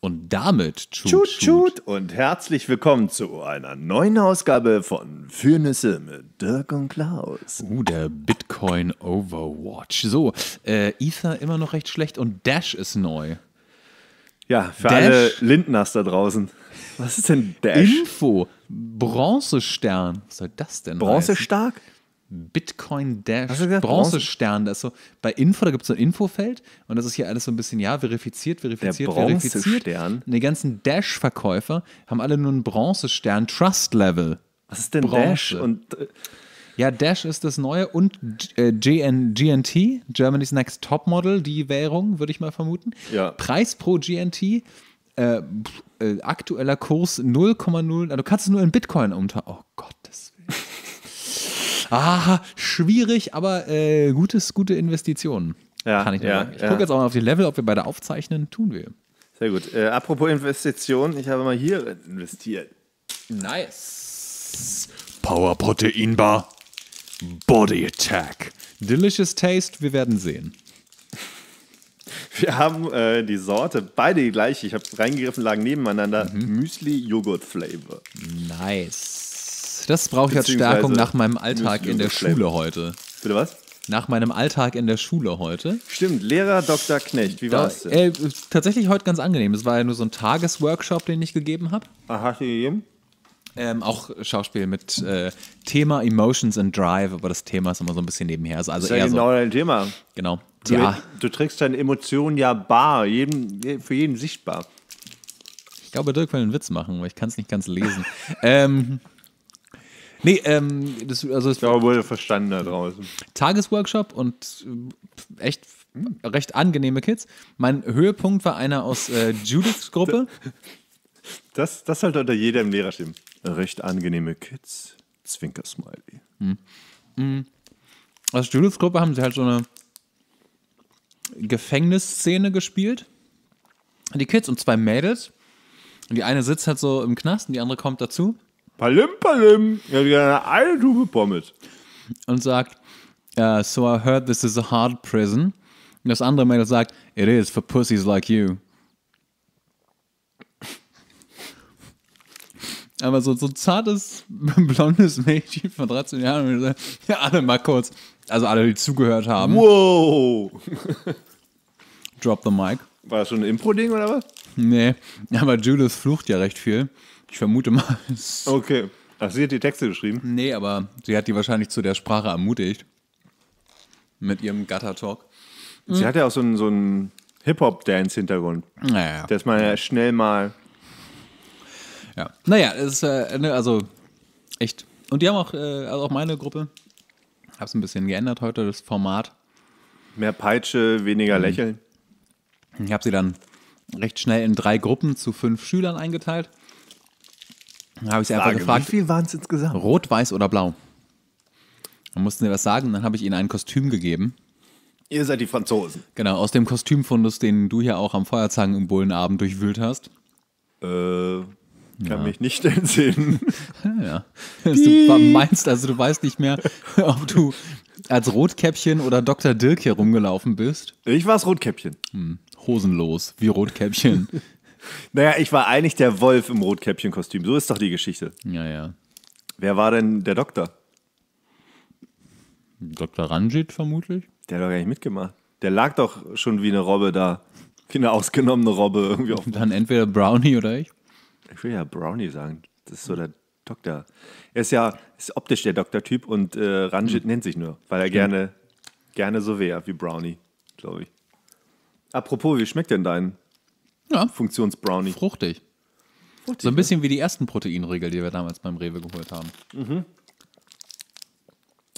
Und damit tschut, tschut, und herzlich willkommen zu einer neuen Ausgabe von Fürnisse mit Dirk und Klaus. Uh, der Bitcoin Overwatch. So, äh, Ether immer noch recht schlecht und Dash ist neu. Ja, für Dash. alle Lindners da draußen. Was ist denn Dash? Info, Bronzestern. Was soll das denn? Bronzestark? Heißen? Bitcoin Dash Bronzestern. Das ist so, bei Info, da gibt es so ein Infofeld und das ist hier alles so ein bisschen, ja, verifiziert, verifiziert, Der verifiziert. Und die ganzen Dash-Verkäufer haben alle nur einen Bronzestern, Trust Level. Was ist denn Bronze. Dash? Und, äh ja, Dash ist das neue und äh, GN, GNT, Germany's Next Top Model, die Währung, würde ich mal vermuten. Ja. Preis pro GNT äh, äh, aktueller Kurs 0,0, also du kannst es nur in Bitcoin unter. Oh Gottes Willen ah, schwierig, aber äh, gutes, gute Investitionen. Ja, kann ich ja, sagen. Ich ja. gucke jetzt auch mal auf die Level, ob wir beide aufzeichnen. Tun wir. Sehr gut. Äh, apropos Investitionen, ich habe mal hier investiert. Nice. Power Protein Bar. Body Attack. Delicious Taste, wir werden sehen. Wir haben äh, die Sorte, beide die gleiche. Ich habe reingegriffen, lagen nebeneinander. Mhm. Müsli Joghurt Flavor. Nice. Das brauche ich als Stärkung nach meinem Alltag in der Schule heute. Bitte was? Nach meinem Alltag in der Schule heute. Stimmt, Lehrer Dr. Knecht, wie da, war's denn? Äh, tatsächlich heute ganz angenehm. Es war ja nur so ein Tagesworkshop, den ich gegeben habe. Aha, hast du gegeben? Ähm, auch Schauspiel mit äh, Thema Emotions and Drive, aber das Thema ist immer so ein bisschen nebenher. Also, also das ist ja genau so, dein Thema. Genau. Du, ja. du trägst deine Emotionen ja bar, jedem, für jeden sichtbar. Ich glaube, Dirk will einen Witz machen, aber ich kann es nicht ganz lesen. ähm, Nee, ähm, das, also ich glaube, wurde verstanden da draußen. Tagesworkshop und äh, echt recht angenehme Kids. Mein Höhepunkt war einer aus äh, Judiths Gruppe. Das, das sollte unter jedem Lehrer stehen. Recht angenehme Kids. Zwinker-Smiley. Hm. Mhm. Aus Judiths Gruppe haben sie halt so eine Gefängnisszene gespielt. Die Kids und zwei Mädels. Und die eine sitzt halt so im Knast und die andere kommt dazu. Palim, palim. Ich habe gerne eine Tube Pommes. Und sagt, uh, so I heard this is a hard prison. Und das andere Mädel sagt, it is for pussies like you. Aber so, so zartes, blondes Mädchen von 13 Jahren, sagt, ja, alle mal kurz, also alle, die zugehört haben. Wow! Drop the mic. War das so ein Impro-Ding oder was? Nee, aber Judith flucht ja recht viel. Ich vermute mal. Okay. Ach, sie hat die Texte geschrieben? Nee, aber sie hat die wahrscheinlich zu der Sprache ermutigt. Mit ihrem gutter talk Sie mhm. hat ja auch so einen, so einen Hip-Hop-Dance-Hintergrund. Naja. Dass man ja schnell mal. Ja. Naja, es ist, äh, ne, also echt. Und die haben auch, äh, also auch meine Gruppe. Hab's ein bisschen geändert heute, das Format. Mehr Peitsche, weniger mhm. Lächeln. Ich habe sie dann recht schnell in drei Gruppen zu fünf Schülern eingeteilt habe ich sie einfach gefragt. Wie viel waren es insgesamt? Rot, weiß oder blau? Dann mussten sie was sagen, dann habe ich ihnen ein Kostüm gegeben. Ihr seid die Franzosen. Genau, aus dem Kostümfundus, den du ja auch am Feuerzangen im Bullenabend durchwühlt hast. Äh. Kann ja. mich nicht entsinnen. ja. Dass du meinst, also du weißt nicht mehr, ob du als Rotkäppchen oder Dr. Dirk hier rumgelaufen bist. Ich war es Rotkäppchen. Hm. Hosenlos, wie Rotkäppchen. Naja, ich war eigentlich der Wolf im Rotkäppchenkostüm. So ist doch die Geschichte. Ja, ja. Wer war denn der Doktor? Dr. Ranjit vermutlich. Der hat doch gar nicht mitgemacht. Der lag doch schon wie eine Robbe da. Wie eine ausgenommene Robbe irgendwie auf. Dann entweder Brownie oder ich. Ich will ja Brownie sagen. Das ist so der Doktor. Er ist ja ist optisch der Doktor-Typ und äh, Ranjit mhm. nennt sich nur, weil er gerne, gerne so wäre wie Brownie, glaube ich. Apropos, wie schmeckt denn dein ja. Funktionsbrownie. Fruchtig. Fruchtig. So ein bisschen wie die ersten Proteinriegel, die wir damals beim Rewe geholt haben. Mhm.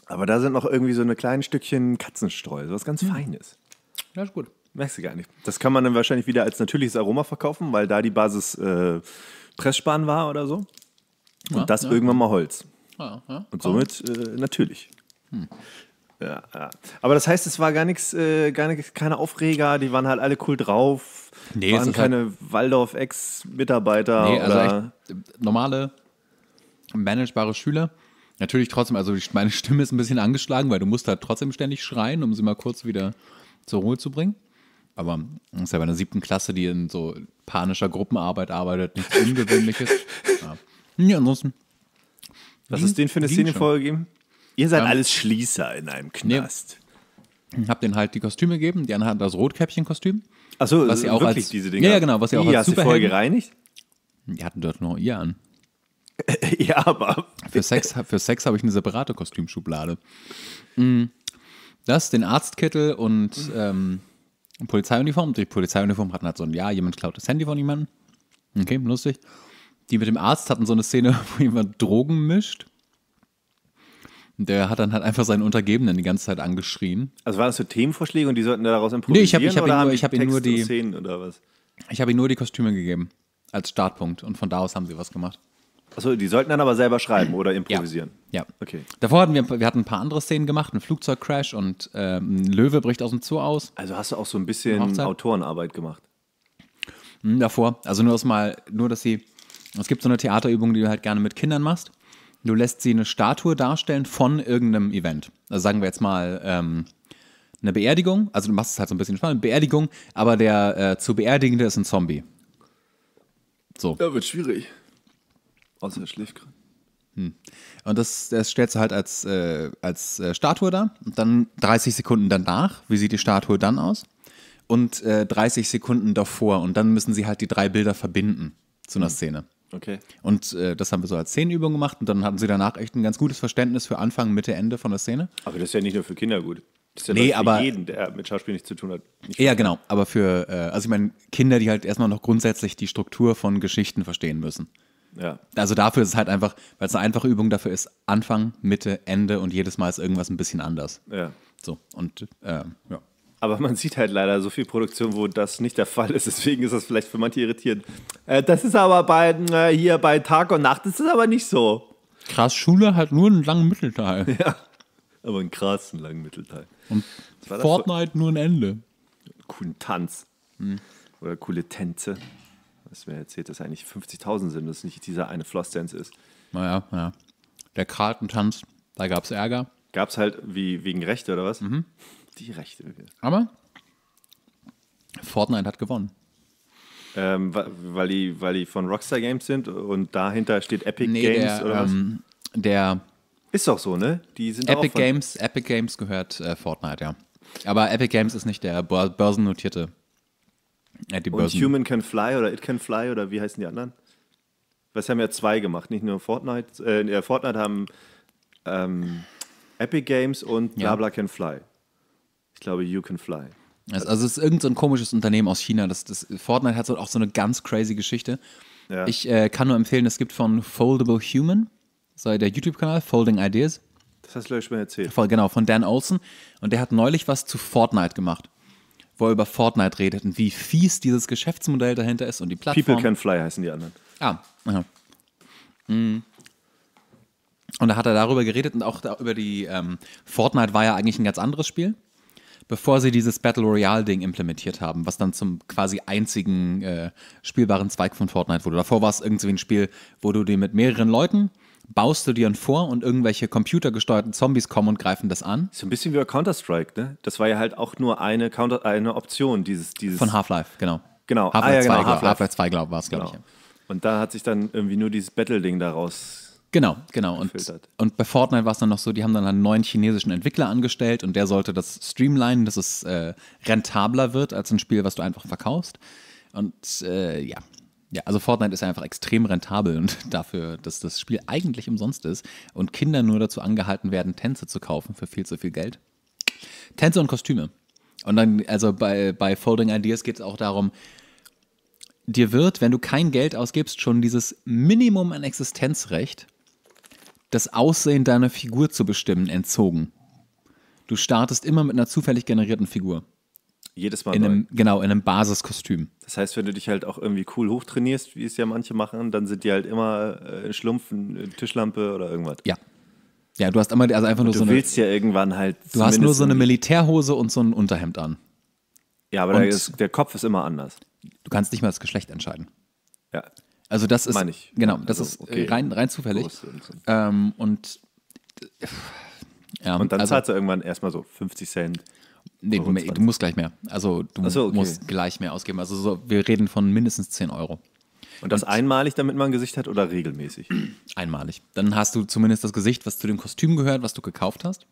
Aber da sind noch irgendwie so eine kleinen Stückchen Katzenstreu, so was ganz mhm. Feines. Ja, ist gut. Merkst du gar nicht. Das kann man dann wahrscheinlich wieder als natürliches Aroma verkaufen, weil da die Basis äh, Pressspan war oder so. Ja, Und das ja. irgendwann mal Holz. Ja, Und somit äh, natürlich. Hm. Ja, Aber das heißt, es war gar nichts, äh, gar nichts, keine Aufreger, die waren halt alle cool drauf. Nee, waren halt keine halt Waldorf-Ex-Mitarbeiter. Nee, also oder also echt normale, managebare Schüler. Natürlich trotzdem, also meine Stimme ist ein bisschen angeschlagen, weil du musst halt trotzdem ständig schreien, um sie mal kurz wieder zur Ruhe zu bringen. Aber das ist ja bei einer siebten Klasse, die in so panischer Gruppenarbeit arbeitet, nichts Ungewöhnliches. ja. ja, ansonsten. Was ist denen für eine Szene schon. vorgegeben? Ihr seid ähm, alles Schließer in einem Knast. Nee, hab denen halt die Kostüme gegeben. Die eine hat das Rotkäppchen-Kostüm. Achso, was sie auch wirklich als, diese Dinger? Ja, genau, was sie auch die als hast Superhelden, du vorher gereinigt? Die hatten dort nur ihr an. ja, aber. Für Sex, für Sex habe ich eine separate Kostümschublade. Mm. Das, den Arztkittel und ähm, Polizeiuniform. Die Polizeiuniform hatten halt so ein Ja, jemand klaut das Handy von jemandem. Okay, lustig. Die mit dem Arzt hatten so eine Szene, wo jemand Drogen mischt. Der hat dann halt einfach seinen Untergebenen die ganze Zeit angeschrien. Also waren das so Themenvorschläge und die sollten daraus improvisieren? Nee, ich habe ich hab ihn, nur, hab ihn nur die Szenen oder was? Ich habe ihm nur die Kostüme gegeben als Startpunkt und von da aus haben sie was gemacht. Achso, die sollten dann aber selber schreiben oder improvisieren. Ja. ja. Okay. Davor hatten wir, wir hatten ein paar andere Szenen gemacht, ein Flugzeugcrash und äh, ein Löwe bricht aus dem Zoo aus. Also hast du auch so ein bisschen Autorenarbeit gemacht. Hm, davor, also nur, dass mal, nur dass sie, es gibt so eine Theaterübung, die du halt gerne mit Kindern machst. Du lässt sie eine Statue darstellen von irgendeinem Event. Also sagen wir jetzt mal ähm, eine Beerdigung. Also du machst es halt so ein bisschen spannend. Beerdigung, aber der äh, zu Beerdigende ist ein Zombie. So. Ja, wird schwierig. Außer er schläft gerade. Hm. Und das, das stellst du halt als, äh, als äh, Statue da. Und dann 30 Sekunden danach, wie sieht die Statue dann aus? Und äh, 30 Sekunden davor. Und dann müssen sie halt die drei Bilder verbinden zu einer hm. Szene. Okay. Und äh, das haben wir so als Szenenübung gemacht und dann hatten sie danach echt ein ganz gutes Verständnis für Anfang, Mitte, Ende von der Szene. Aber das ist ja nicht nur für Kinder gut. Das ist ja nee, für aber, jeden, der mit Schauspiel nichts zu tun hat. ja, genau. Aber für, äh, also ich meine, Kinder, die halt erstmal noch grundsätzlich die Struktur von Geschichten verstehen müssen. Ja. Also dafür ist es halt einfach, weil es eine einfache Übung dafür ist, Anfang, Mitte, Ende und jedes Mal ist irgendwas ein bisschen anders. Ja. So, und äh, ja. Aber man sieht halt leider so viel Produktion, wo das nicht der Fall ist. Deswegen ist das vielleicht für manche irritierend. Äh, das ist aber bei, äh, hier bei Tag und Nacht das ist aber nicht so. Krass, Schule hat nur einen langen Mittelteil. Ja, aber einen krassen langen Mittelteil. Und Fortnite nur ein Ende. Coolen Tanz. Hm. Oder coole Tänze. Was mir erzählt, dass eigentlich 50.000 sind, dass nicht dieser eine Floss-Dance ist. Naja, ja. Der Kartentanz, da gab es Ärger. Gab es halt wie wegen Rechte oder was? Mhm. Die Rechte. Aber Fortnite hat gewonnen. Ähm, weil, die, weil die von Rockstar Games sind und dahinter steht Epic nee, Games der, oder was? Ähm, der ist doch so, ne? Die sind Epic Games, Epic Games gehört äh, Fortnite, ja. Aber Epic Games ist nicht der börsennotierte. Äh, die Börsen. Und Human Can Fly oder It Can Fly oder wie heißen die anderen? Was haben ja zwei gemacht, nicht nur Fortnite. Äh, Fortnite haben ähm, Epic Games und ja. Blabla Can Fly. Ich glaube, You Can Fly. Also, also es ist irgendein so komisches Unternehmen aus China. Das, das, Fortnite hat so auch so eine ganz crazy Geschichte. Ja. Ich äh, kann nur empfehlen, es gibt von Foldable Human, sei der YouTube-Kanal, Folding Ideas. Das hast du euch schon erzählt. Voll, genau, von Dan Olsen. Und der hat neulich was zu Fortnite gemacht, wo er über Fortnite redet und wie fies dieses Geschäftsmodell dahinter ist und die Plattform. People Can Fly heißen die anderen. Ah, ja. Mhm. Und da hat er darüber geredet und auch über die ähm, Fortnite war ja eigentlich ein ganz anderes Spiel, bevor sie dieses Battle Royale-Ding implementiert haben, was dann zum quasi einzigen äh, spielbaren Zweig von Fortnite wurde. Davor war es irgendwie ein Spiel, wo du dir mit mehreren Leuten baust du dir ein vor und irgendwelche computergesteuerten Zombies kommen und greifen das an. So ein bisschen wie bei Counter-Strike, ne? Das war ja halt auch nur eine, Counter eine Option, dieses, dieses. Von Half-Life, genau. Genau, ah, Half-Life ah, ja, genau. 2, Half-Life Half 2, glaube glaub genau. ich. Ja. Und da hat sich dann irgendwie nur dieses Battle-Ding daraus Genau, genau. Und, und bei Fortnite war es dann noch so, die haben dann einen halt neuen chinesischen Entwickler angestellt und der sollte das streamlinen, dass es äh, rentabler wird als ein Spiel, was du einfach verkaufst. Und äh, ja. Ja, also Fortnite ist einfach extrem rentabel und dafür, dass das Spiel eigentlich umsonst ist und Kinder nur dazu angehalten werden, Tänze zu kaufen für viel zu viel Geld. Tänze und Kostüme. Und dann, also bei, bei Folding Ideas geht es auch darum, dir wird, wenn du kein Geld ausgibst, schon dieses Minimum an Existenzrecht das Aussehen deiner Figur zu bestimmen entzogen. Du startest immer mit einer zufällig generierten Figur. Jedes Mal. In einem, genau, in einem Basiskostüm. Das heißt, wenn du dich halt auch irgendwie cool hochtrainierst, wie es ja manche machen, dann sind die halt immer äh, Schlumpf, eine Tischlampe oder irgendwas. Ja. Ja, du hast immer also einfach nur so eine. Du willst ja irgendwann halt. Du hast nur so eine Militärhose und so ein Unterhemd an. Ja, aber der, ist, der Kopf ist immer anders. Du kannst nicht mal das Geschlecht entscheiden. Ja. Also das ist, Meine ich. genau, das also, ist äh, okay. rein, rein zufällig. ähm, und ja, und dann also, zahlt er irgendwann erstmal so 50 Cent. Nee, du, du, musst gleich mehr. Also du so, okay. musst gleich mehr ausgeben. Also so, wir reden von mindestens 10 Euro. Und das und, einmalig, damit man ein Gesicht hat oder regelmäßig? Einmalig. Dann hast du zumindest das Gesicht, was zu dem Kostüm gehört, was du gekauft hast.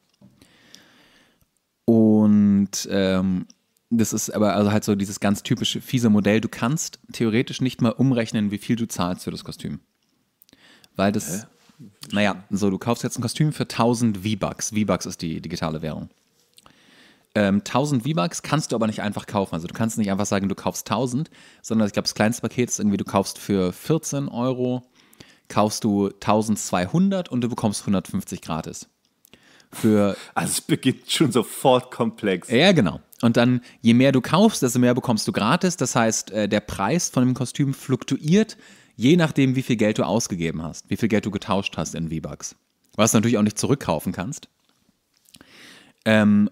Und ähm, das ist aber also halt so dieses ganz typische fiese Modell. Du kannst theoretisch nicht mal umrechnen, wie viel du zahlst für das Kostüm. Weil das, Hä? naja, so, du kaufst jetzt ein Kostüm für 1000 V-Bucks. V-Bucks ist die digitale Währung. Ähm, 1000 V-Bucks kannst du aber nicht einfach kaufen. Also du kannst nicht einfach sagen, du kaufst 1000, sondern ich glaube, das kleinste Paket ist irgendwie, du kaufst für 14 Euro, kaufst du 1200 und du bekommst 150 gratis für. Also es beginnt schon sofort komplex. Ja, genau. Und dann, je mehr du kaufst, desto mehr bekommst du gratis. Das heißt, äh, der Preis von dem Kostüm fluktuiert, je nachdem, wie viel Geld du ausgegeben hast, wie viel Geld du getauscht hast in V-Bucks. Was du natürlich auch nicht zurückkaufen kannst. Ähm,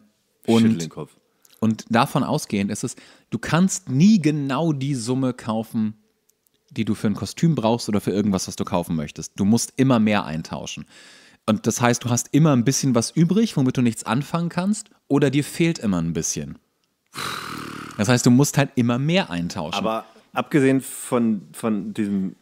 und, den Kopf. und davon ausgehend ist es, du kannst nie genau die Summe kaufen, die du für ein Kostüm brauchst oder für irgendwas, was du kaufen möchtest. Du musst immer mehr eintauschen. Und das heißt, du hast immer ein bisschen was übrig, womit du nichts anfangen kannst, oder dir fehlt immer ein bisschen. Das heißt, du musst halt immer mehr eintauschen. Aber abgesehen von, von diesem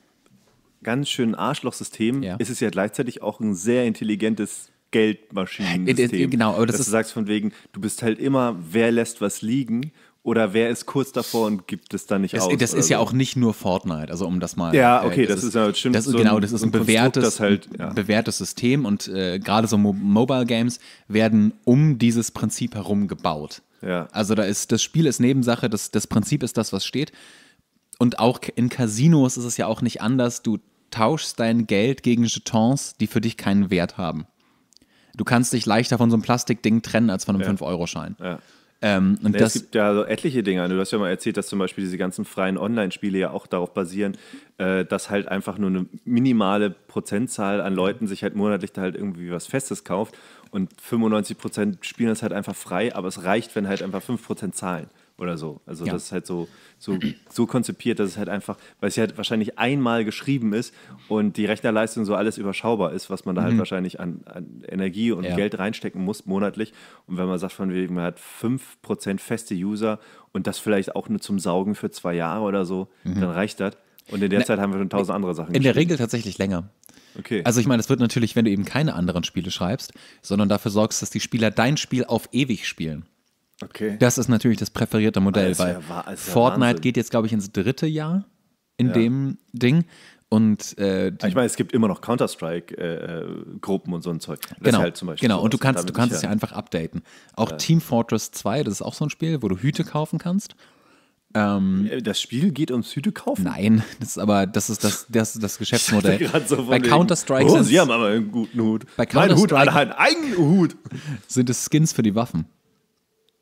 ganz schönen Arschlochsystem ja. ist es ja gleichzeitig auch ein sehr intelligentes Geldmaschinensystem. Äh, äh, äh, genau, aber das dass ist du sagst von wegen, du bist halt immer, wer lässt was liegen oder wer ist kurz davor und gibt es dann nicht das, aus? Das ist so. ja auch nicht nur Fortnite, also um das mal. Ja, äh, okay, äh, das, das, ist ja stimmt. das, so Genau, das ist ein, ein bewährtes, halt, ja. bewährtes System und äh, gerade so Mo Mobile Games werden um dieses Prinzip herum gebaut. Ja. Also da ist das Spiel ist Nebensache, das, das Prinzip ist das, was steht. Und auch in Casinos ist es ja auch nicht anders. Du tauschst dein Geld gegen Jetons, die für dich keinen Wert haben. Du kannst dich leichter von so einem Plastikding trennen als von einem ja. 5-Euro-Schein. Ja. Ähm, und das, es gibt ja so etliche Dinge. Du hast ja mal erzählt, dass zum Beispiel diese ganzen freien Online-Spiele ja auch darauf basieren, äh, dass halt einfach nur eine minimale Prozentzahl an Leuten sich halt monatlich da halt irgendwie was Festes kauft und 95% spielen das halt einfach frei, aber es reicht, wenn halt einfach 5% zahlen oder so. Also ja. das ist halt so, so, so konzipiert, dass es halt einfach, weil es ja halt wahrscheinlich einmal geschrieben ist und die Rechnerleistung so alles überschaubar ist, was man da halt mhm. halt wahrscheinlich an, an Energie und ja. Geld reinstecken muss monatlich. Und wenn man sagt, von wegen, man hat 5% feste User und das vielleicht auch nur zum Saugen für zwei Jahre oder so, mhm. dann reicht das. Und in der Na, ne, Zeit haben wir schon tausend andere Sachen. In der Regel tatsächlich länger. Okay. Also ich meine, es wird natürlich, wenn du eben keine anderen Spiele schreibst, sondern dafür sorgst, dass die Spieler dein Spiel auf ewig spielen. Okay. Das ist natürlich das präferierte Modell, also, weil ja, Fortnite Wahnsinn. geht jetzt, glaube ich, ins dritte Jahr in ja. dem Ding. Und, äh, ich meine, es gibt immer noch Counter-Strike-Gruppen äh, äh und so ein Zeug. Das genau, halt genau. und du also kannst, du kannst es ja einfach updaten. Auch ja. Team Fortress 2, das ist auch so ein Spiel, wo du Hüte kaufen kannst. Ähm, äh, das Spiel geht ums Hüte kaufen? Nein, das ist aber das ist das, das, das Geschäftsmodell. So bei Counter-Strike oh, sind sie haben aber einen guten Hut. Bei Counter -Strike einen eigenen Hut. Sind es Skins für die Waffen.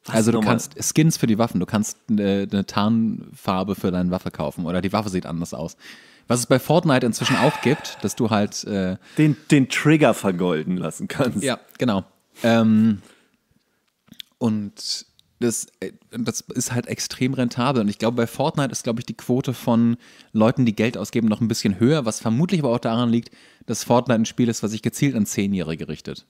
Was also du nochmal? kannst Skins für die Waffen, du kannst eine, eine Tarnfarbe für deine Waffe kaufen oder die Waffe sieht anders aus. Was es bei Fortnite inzwischen auch gibt, dass du halt äh, den, den Trigger vergolden lassen kannst. Ja, genau. Ähm, und das, äh, das ist halt extrem rentabel. Und ich glaube, bei Fortnite ist, glaube ich, die Quote von Leuten, die Geld ausgeben, noch ein bisschen höher, was vermutlich aber auch daran liegt, dass Fortnite ein Spiel ist, was sich gezielt an Zehnjährige richtet.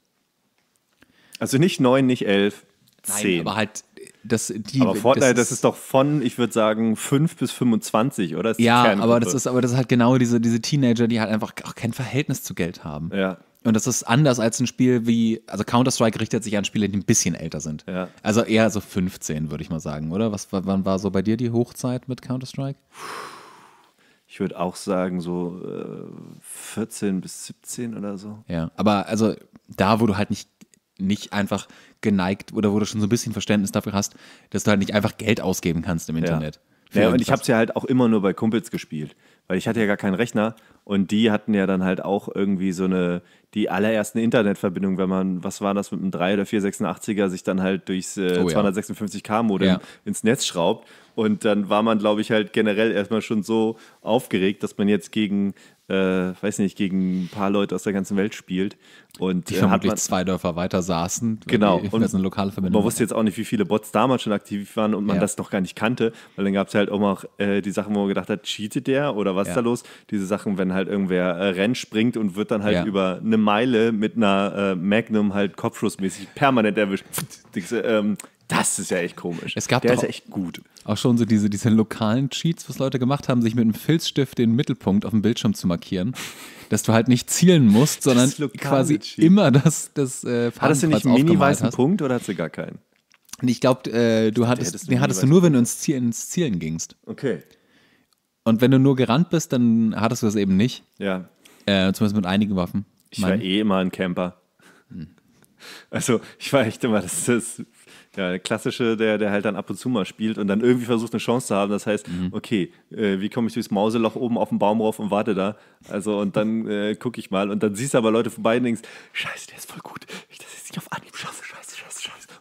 Also nicht neun, nicht elf. Nein, aber halt das, die, aber Fortnite, das ist, das ist, doch von, ich würde sagen, 5 bis 25, oder? ja, aber das ist aber das ist halt genau diese, diese Teenager, die halt einfach auch kein Verhältnis zu Geld haben. Ja. Und das ist anders als ein Spiel wie, also Counter-Strike richtet sich an Spiele, die ein bisschen älter sind. Ja. Also eher so 15, würde ich mal sagen, oder? Was, wann war so bei dir die Hochzeit mit Counter-Strike? Ich würde auch sagen, so äh, 14 bis 17 oder so. Ja, aber also da, wo du halt nicht, nicht einfach geneigt oder wo du schon so ein bisschen Verständnis dafür hast, dass du halt nicht einfach Geld ausgeben kannst im Internet. Ja, ja und ich habe es ja halt auch immer nur bei Kumpels gespielt, weil ich hatte ja gar keinen Rechner und die hatten ja dann halt auch irgendwie so eine, die allerersten Internetverbindungen, wenn man, was war das, mit einem 3 oder 486er sich dann halt durchs äh, oh, 256k-Modem ja. ins Netz schraubt und dann war man, glaube ich, halt generell erstmal schon so aufgeregt, dass man jetzt gegen, äh, weiß nicht, gegen ein paar Leute aus der ganzen Welt spielt. Und, die äh, vermutlich man, zwei Dörfer weiter saßen. Genau. Die, und eine lokale Verbindung man wusste jetzt auch nicht, wie viele Bots damals schon aktiv waren und man ja. das noch gar nicht kannte. Weil dann gab es halt auch noch äh, die Sachen, wo man gedacht hat, cheatet der oder was ja. da los? Diese Sachen, wenn halt irgendwer äh, rennt, springt und wird dann halt ja. über eine Meile mit einer äh, Magnum halt kopfschussmäßig permanent erwischt. ähm, das ist ja echt komisch. Es gab Der ist ja echt gut. Auch schon so diese, diese lokalen Cheats, was Leute gemacht haben, sich mit einem Filzstift den Mittelpunkt auf dem Bildschirm zu markieren. Dass du halt nicht zielen musst, sondern quasi Cheat. immer das, das äh, Hattest du nicht einen mini-weißen Punkt oder hattest du gar keinen? Ich glaube, äh, du hattest, hattest du, nee, hattest du nur, wenn du ins, Ziel, ins Zielen gingst. Okay. Und wenn du nur gerannt bist, dann hattest du das eben nicht. Ja. Äh, zumindest mit einigen Waffen. Ich mein. war eh immer ein Camper. Hm. Also ich war echt immer das, das ja, der klassische, der, der halt dann ab und zu mal spielt und dann irgendwie versucht, eine Chance zu haben. Das heißt, mhm. okay, äh, wie komme ich durchs Mauseloch oben auf den Baum rauf und warte da? Also, und dann äh, gucke ich mal. Und dann siehst du aber Leute vorbei und denkst, Scheiße, der ist voll gut. Ich das jetzt nicht auf Anhieb schaffe, Scheiße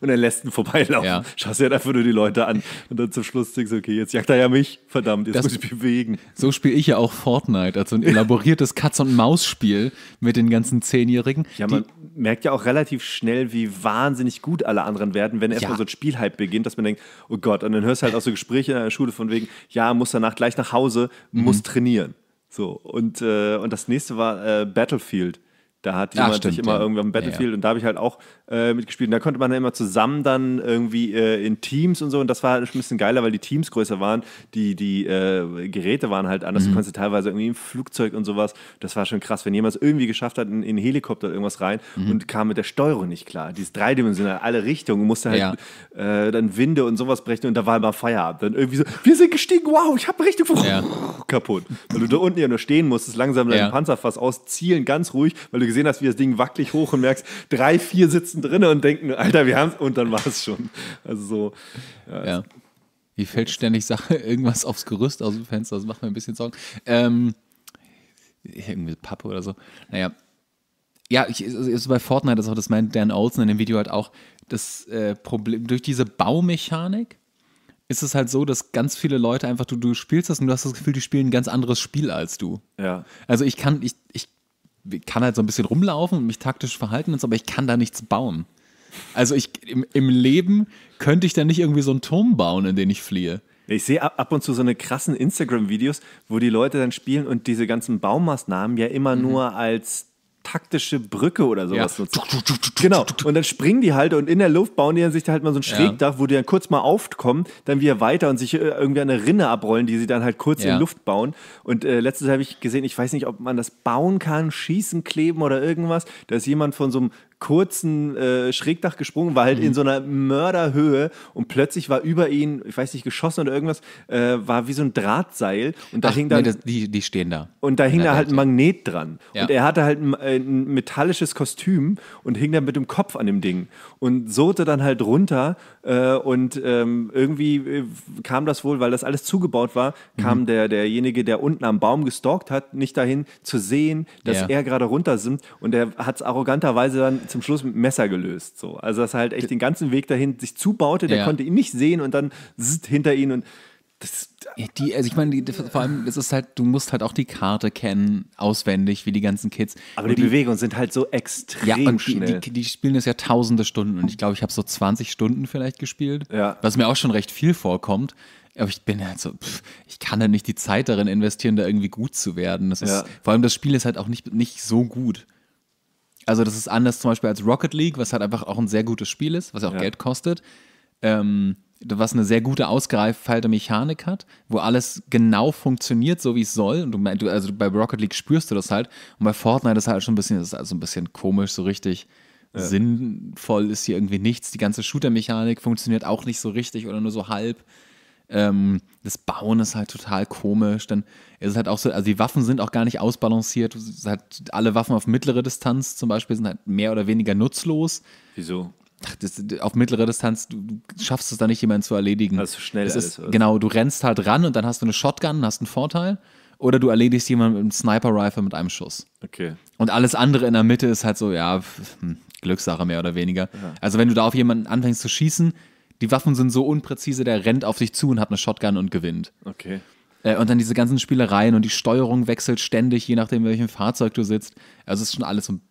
und er lässt ihn vorbeilaufen. Ja. Schaust dir einfach nur die Leute an und dann zum Schluss denkst du, okay, jetzt jagt er ja mich, verdammt, jetzt das, muss ich bewegen. So spiele ich ja auch Fortnite, also ein elaboriertes Katz-und-Maus-Spiel mit den ganzen Zehnjährigen. Ja, man merkt ja auch relativ schnell, wie wahnsinnig gut alle anderen werden, wenn erstmal ja. so ein Spielhype beginnt, dass man denkt, oh Gott, und dann hörst du halt auch so Gespräche in der Schule von wegen, ja, muss danach gleich nach Hause, muss mhm. trainieren. So, und, äh, und das nächste war äh, Battlefield. Da hat jemand Ach, stimmt, sich immer ja. irgendwie auf dem Battlefield ja, und da habe ich halt auch äh, mitgespielt. Und da konnte man dann immer zusammen dann irgendwie äh, in Teams und so. Und das war halt ein bisschen geiler, weil die Teams größer waren. Die, die äh, Geräte waren halt anders. Mhm. Du konntest teilweise irgendwie im Flugzeug und sowas. Das war schon krass, wenn jemand es irgendwie geschafft hat, in, in Helikopter irgendwas rein mhm. und kam mit der Steuerung nicht klar. Die ist dreidimensional, alle Richtungen. Musste halt äh, dann Winde und sowas brechen und da war immer Feierabend. Dann irgendwie so, wir sind gestiegen, wow, ich habe Richtung kaputt. Weil du da unten ja nur stehen musstest, langsam deinen Panzerfass auszielen, ganz ruhig, weil du gesehen hast, wie das Ding wackelig hoch und merkst, drei, vier sitzen drin und denken, Alter, wir haben es und dann war es schon. Also so. Ja. ja. Wie fällt ständig Sache irgendwas aufs Gerüst aus dem Fenster? Das macht mir ein bisschen Sorgen. Ähm, irgendwie Pappe oder so. Naja. Ja, ich, also bei Fortnite ist auch, das meint Dan Olsen in dem Video halt auch, das äh, Problem, durch diese Baumechanik ist es halt so, dass ganz viele Leute einfach, du, du spielst das und du hast das Gefühl, die spielen ein ganz anderes Spiel als du. Ja. Also ich kann, ich, ich kann halt so ein bisschen rumlaufen und mich taktisch verhalten und so, aber ich kann da nichts bauen. Also ich im, im Leben könnte ich da nicht irgendwie so einen Turm bauen, in den ich fliehe. Ich sehe ab, und zu so eine krassen Instagram-Videos, wo die Leute dann spielen und diese ganzen Baumaßnahmen ja immer mhm. nur als taktische Brücke oder sowas ja. nutzt. genau. Und dann springen die halt und in der Luft bauen die dann sich halt mal so ein Schrägdach, ja. wo die dann kurz mal aufkommen, dann wieder weiter und sich äh, irgendwie eine Rinne abrollen, die sie dann halt kurz ja. in Luft bauen. Und äh, letztens habe ich gesehen, ich weiß nicht, ob man das bauen kann, schießen, kleben oder irgendwas. Da ist jemand von so einem kurzen äh, Schrägdach gesprungen, war halt mhm. in so einer Mörderhöhe und plötzlich war über ihn, ich weiß nicht, geschossen oder irgendwas, äh, war wie so ein Drahtseil und da Ach, hing dann. Nee, das, die, die stehen da. Und da hing da halt ein Magnet dran. Ja. Und er hatte halt ein, ein metallisches Kostüm und hing dann mit dem Kopf an dem Ding und sohte dann halt runter äh, und ähm, irgendwie äh, kam das wohl, weil das alles zugebaut war, kam mhm. der, derjenige, der unten am Baum gestalkt hat, nicht dahin zu sehen, dass ja. er gerade runter sind. Und er hat es arroganterweise dann zum Schluss mit Messer gelöst. So. Also, dass er halt echt den ganzen Weg dahin sich zubaute, der ja. konnte ihn nicht sehen und dann hinter ihn und das, äh, die, also ich meine, die, vor allem, es ist halt, du musst halt auch die Karte kennen, auswendig, wie die ganzen Kids. Aber die, die, Bewegungen sind halt so extrem ja, und schnell. Die, die, spielen das ja tausende Stunden und ich glaube, ich habe so 20 Stunden vielleicht gespielt, ja. was mir auch schon recht viel vorkommt. Aber ich bin halt so, pff, ich kann halt nicht die Zeit darin investieren, da irgendwie gut zu werden. Das ist, ja. Vor allem das Spiel ist halt auch nicht, nicht so gut. Also das ist anders zum Beispiel als Rocket League, was halt einfach auch ein sehr gutes Spiel ist, was auch Geld kostet. Ähm, was eine sehr gute ausgereifte Mechanik hat, wo alles genau funktioniert, so wie es soll. Und du, also bei Rocket League spürst du das halt. Und bei Fortnite ist halt schon ein bisschen, ist also ein bisschen komisch, so richtig ja. sinnvoll ist hier irgendwie nichts. Die ganze Shooter-Mechanik funktioniert auch nicht so richtig oder nur so halb. Ähm, das Bauen ist halt total komisch. Dann ist es halt auch so, also die Waffen sind auch gar nicht ausbalanciert. Halt alle Waffen auf mittlere Distanz zum Beispiel sind halt mehr oder weniger nutzlos. Wieso? das, auf mittlere Distanz, du, du, schaffst es da nicht, jemanden zu erledigen. Also schnell das ist, alles, Genau, du rennst halt ran und dann hast du eine Shotgun, und hast einen Vorteil. Oder du erledigst jemanden mit einem Sniper-Rifle mit einem Schuss. Okay. Und alles andere in der Mitte ist halt so, ja, hm, Glückssache mehr oder weniger. Aha. Also wenn du da auf jemanden anfängst zu schießen, die Waffen sind so unpräzise, der rennt auf dich zu und hat eine Shotgun und gewinnt. Okay. Äh, und dann diese ganzen Spielereien und die Steuerung wechselt ständig, je nachdem, in welchem Fahrzeug du sitzt. Also es ist schon alles so ein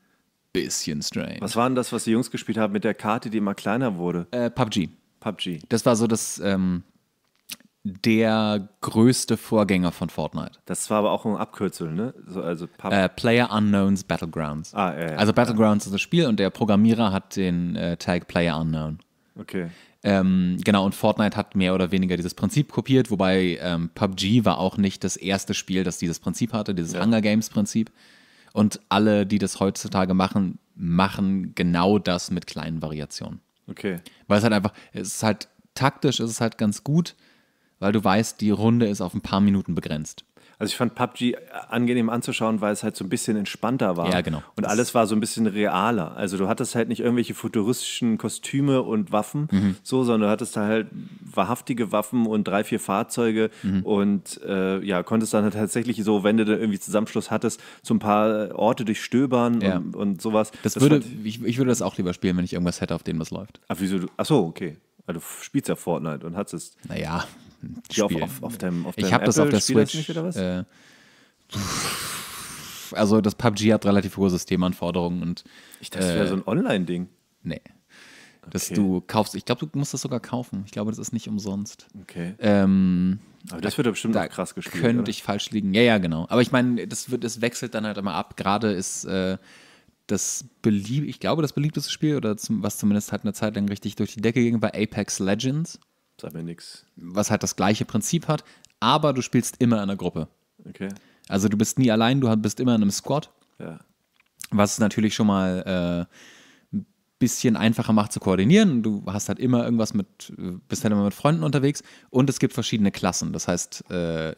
bisschen strange. Was war denn das, was die Jungs gespielt haben mit der Karte, die immer kleiner wurde? Äh, PUBG. PUBG. Das war so das, ähm, der größte Vorgänger von Fortnite. Das war aber auch ein Abkürzel, ne? So, also Pub äh, Player Unknowns Battlegrounds. Ah, ja, ja, also Battlegrounds ja. ist das Spiel und der Programmierer hat den äh, Tag Player Unknown. Okay. Ähm, genau, und Fortnite hat mehr oder weniger dieses Prinzip kopiert, wobei ähm, PUBG war auch nicht das erste Spiel, das dieses Prinzip hatte, dieses Hunger Games Prinzip. Und alle, die das heutzutage machen, machen genau das mit kleinen Variationen. Okay. Weil es halt einfach, es ist halt taktisch, ist es halt ganz gut, weil du weißt, die Runde ist auf ein paar Minuten begrenzt. Also ich fand PUBG angenehm anzuschauen, weil es halt so ein bisschen entspannter war. Ja, genau. Und alles war so ein bisschen realer. Also du hattest halt nicht irgendwelche futuristischen Kostüme und Waffen, mhm. so, sondern du hattest da halt wahrhaftige Waffen und drei, vier Fahrzeuge mhm. und äh, ja, konntest dann halt tatsächlich so, wenn du da irgendwie Zusammenschluss hattest, so ein paar Orte durchstöbern ja. und, und, sowas. Das, das würde, ich, ich, würde das auch lieber spielen, wenn ich irgendwas hätte, auf dem das läuft. Ach, wieso? Ach so, okay. Also, du spielst ja Fortnite und hattest. Naja, Spiel. Auf, auf, auf dem, auf ich habe das auf der Switch. Äh, also das PUBG hat relativ hohe Systemanforderungen und. Ich dachte, das wäre so ein äh, Online-Ding. Nee. Dass okay. du kaufst. Ich glaube, du musst das sogar kaufen. Ich glaube, das ist nicht umsonst. Okay. Ähm, aber das da, wird ja bestimmt da krass gespielt. Könnte oder? ich falsch liegen. Ja, ja, genau. Aber ich meine, das, das wechselt dann halt immer ab. Gerade ist äh, das belieb, ich glaube, das beliebteste Spiel, oder zum, was zumindest halt eine Zeit lang richtig durch die Decke ging, war Apex Legends. Sag mir nichts. Was halt das gleiche Prinzip hat, aber du spielst immer in einer Gruppe. Okay. Also du bist nie allein, du bist immer in einem Squad. Ja. Was es natürlich schon mal äh, ein bisschen einfacher macht zu koordinieren. Du hast halt immer irgendwas mit, bist halt immer mit Freunden unterwegs und es gibt verschiedene Klassen. Das heißt, äh,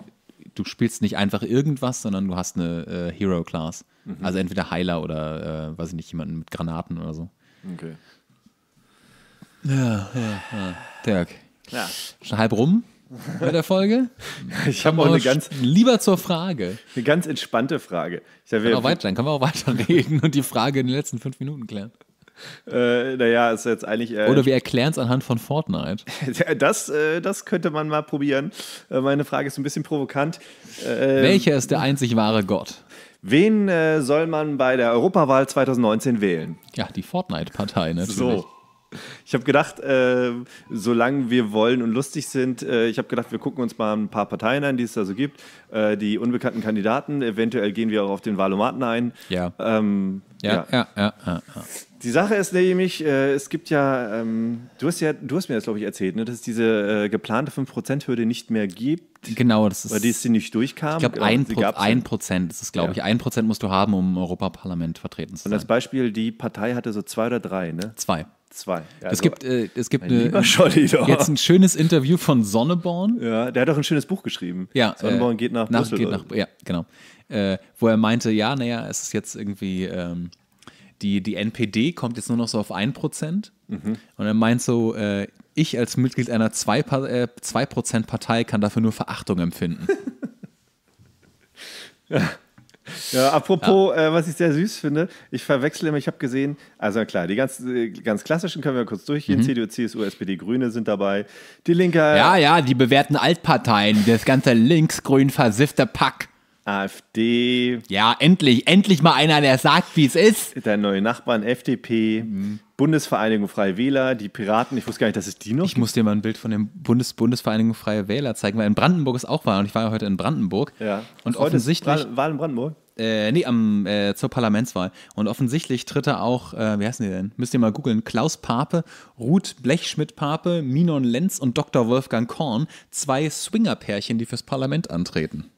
du spielst nicht einfach irgendwas, sondern du hast eine äh, Hero-Class. Mhm. Also entweder Heiler oder, äh, weiß ich nicht, jemanden mit Granaten oder so. Okay. Ja, ja, ja. Dirk. Ja. Schon halb rum bei der Folge. Ich habe auch eine ganz. Lieber zur Frage. Eine ganz entspannte Frage. Ich sag, kann, auch weiter, dann können wir auch weiterreden und die Frage in den letzten fünf Minuten klären. Äh, naja, ist jetzt eigentlich. Äh, Oder wir erklären es anhand von Fortnite. das, äh, das könnte man mal probieren. Äh, meine Frage ist ein bisschen provokant. Äh, Welcher ist der einzig wahre Gott? Wen äh, soll man bei der Europawahl 2019 wählen? Ja, die Fortnite-Partei natürlich. So. Ich habe gedacht, äh, solange wir wollen und lustig sind, äh, ich habe gedacht, wir gucken uns mal ein paar Parteien an, die es da so gibt, äh, die unbekannten Kandidaten. Eventuell gehen wir auch auf den Wahlomaten ein. Ja. Ähm, ja, ja. Ja, ja, ja, Die Sache ist nämlich, äh, es gibt ja, ähm, du hast ja, du hast mir das glaube ich erzählt, ne, dass es diese äh, geplante 5%-Hürde nicht mehr gibt. Genau, das ist. Weil die ist sie nicht durchkam. Ich glaube, ein, Pro ein Prozent ist es, glaube ja. ich. 1% musst du haben, um im Europaparlament vertreten zu sein. Und als Beispiel, die Partei hatte so zwei oder drei, ne? Zwei. Zwei. Ja, es, also gibt, äh, es gibt eine, Scholli, jetzt ein schönes Interview von Sonneborn. Ja, der hat auch ein schönes Buch geschrieben. Ja, Sonneborn äh, geht nach, nach Brüssel. Geht nach, ja, genau. Äh, wo er meinte, ja, naja, es ist jetzt irgendwie, ähm, die, die NPD kommt jetzt nur noch so auf 1%. Mhm. Und er meint so, äh, ich als Mitglied einer 2%-Partei äh, 2 kann dafür nur Verachtung empfinden. ja. Ja, apropos, ja. Äh, was ich sehr süß finde, ich verwechsel immer, ich habe gesehen, also klar, die ganz, ganz klassischen können wir kurz durchgehen. Mhm. CDU, CSU, SPD, Grüne sind dabei. Die Linke. Ja, ja, die bewährten Altparteien, das ganze linksgrün versiffte Pack. AfD. Ja, endlich, endlich mal einer, der sagt, wie es ist. Der neue Nachbarn, FDP, mhm. Bundesvereinigung Freie Wähler, die Piraten, ich wusste gar nicht, dass es die noch Ich gibt. muss dir mal ein Bild von dem Bundes Bundesvereinigung Freie Wähler zeigen, weil in Brandenburg es auch war und ich war ja heute in Brandenburg. Ja. Und heute offensichtlich. Wahl in Brandenburg? äh, nee, am, äh, zur Parlamentswahl. Und offensichtlich tritt er auch, äh, wie heißen die denn? Müsst ihr mal googeln. Klaus Pape, Ruth Blechschmidt-Pape, Minon Lenz und Dr. Wolfgang Korn. Zwei Swinger-Pärchen, die fürs Parlament antreten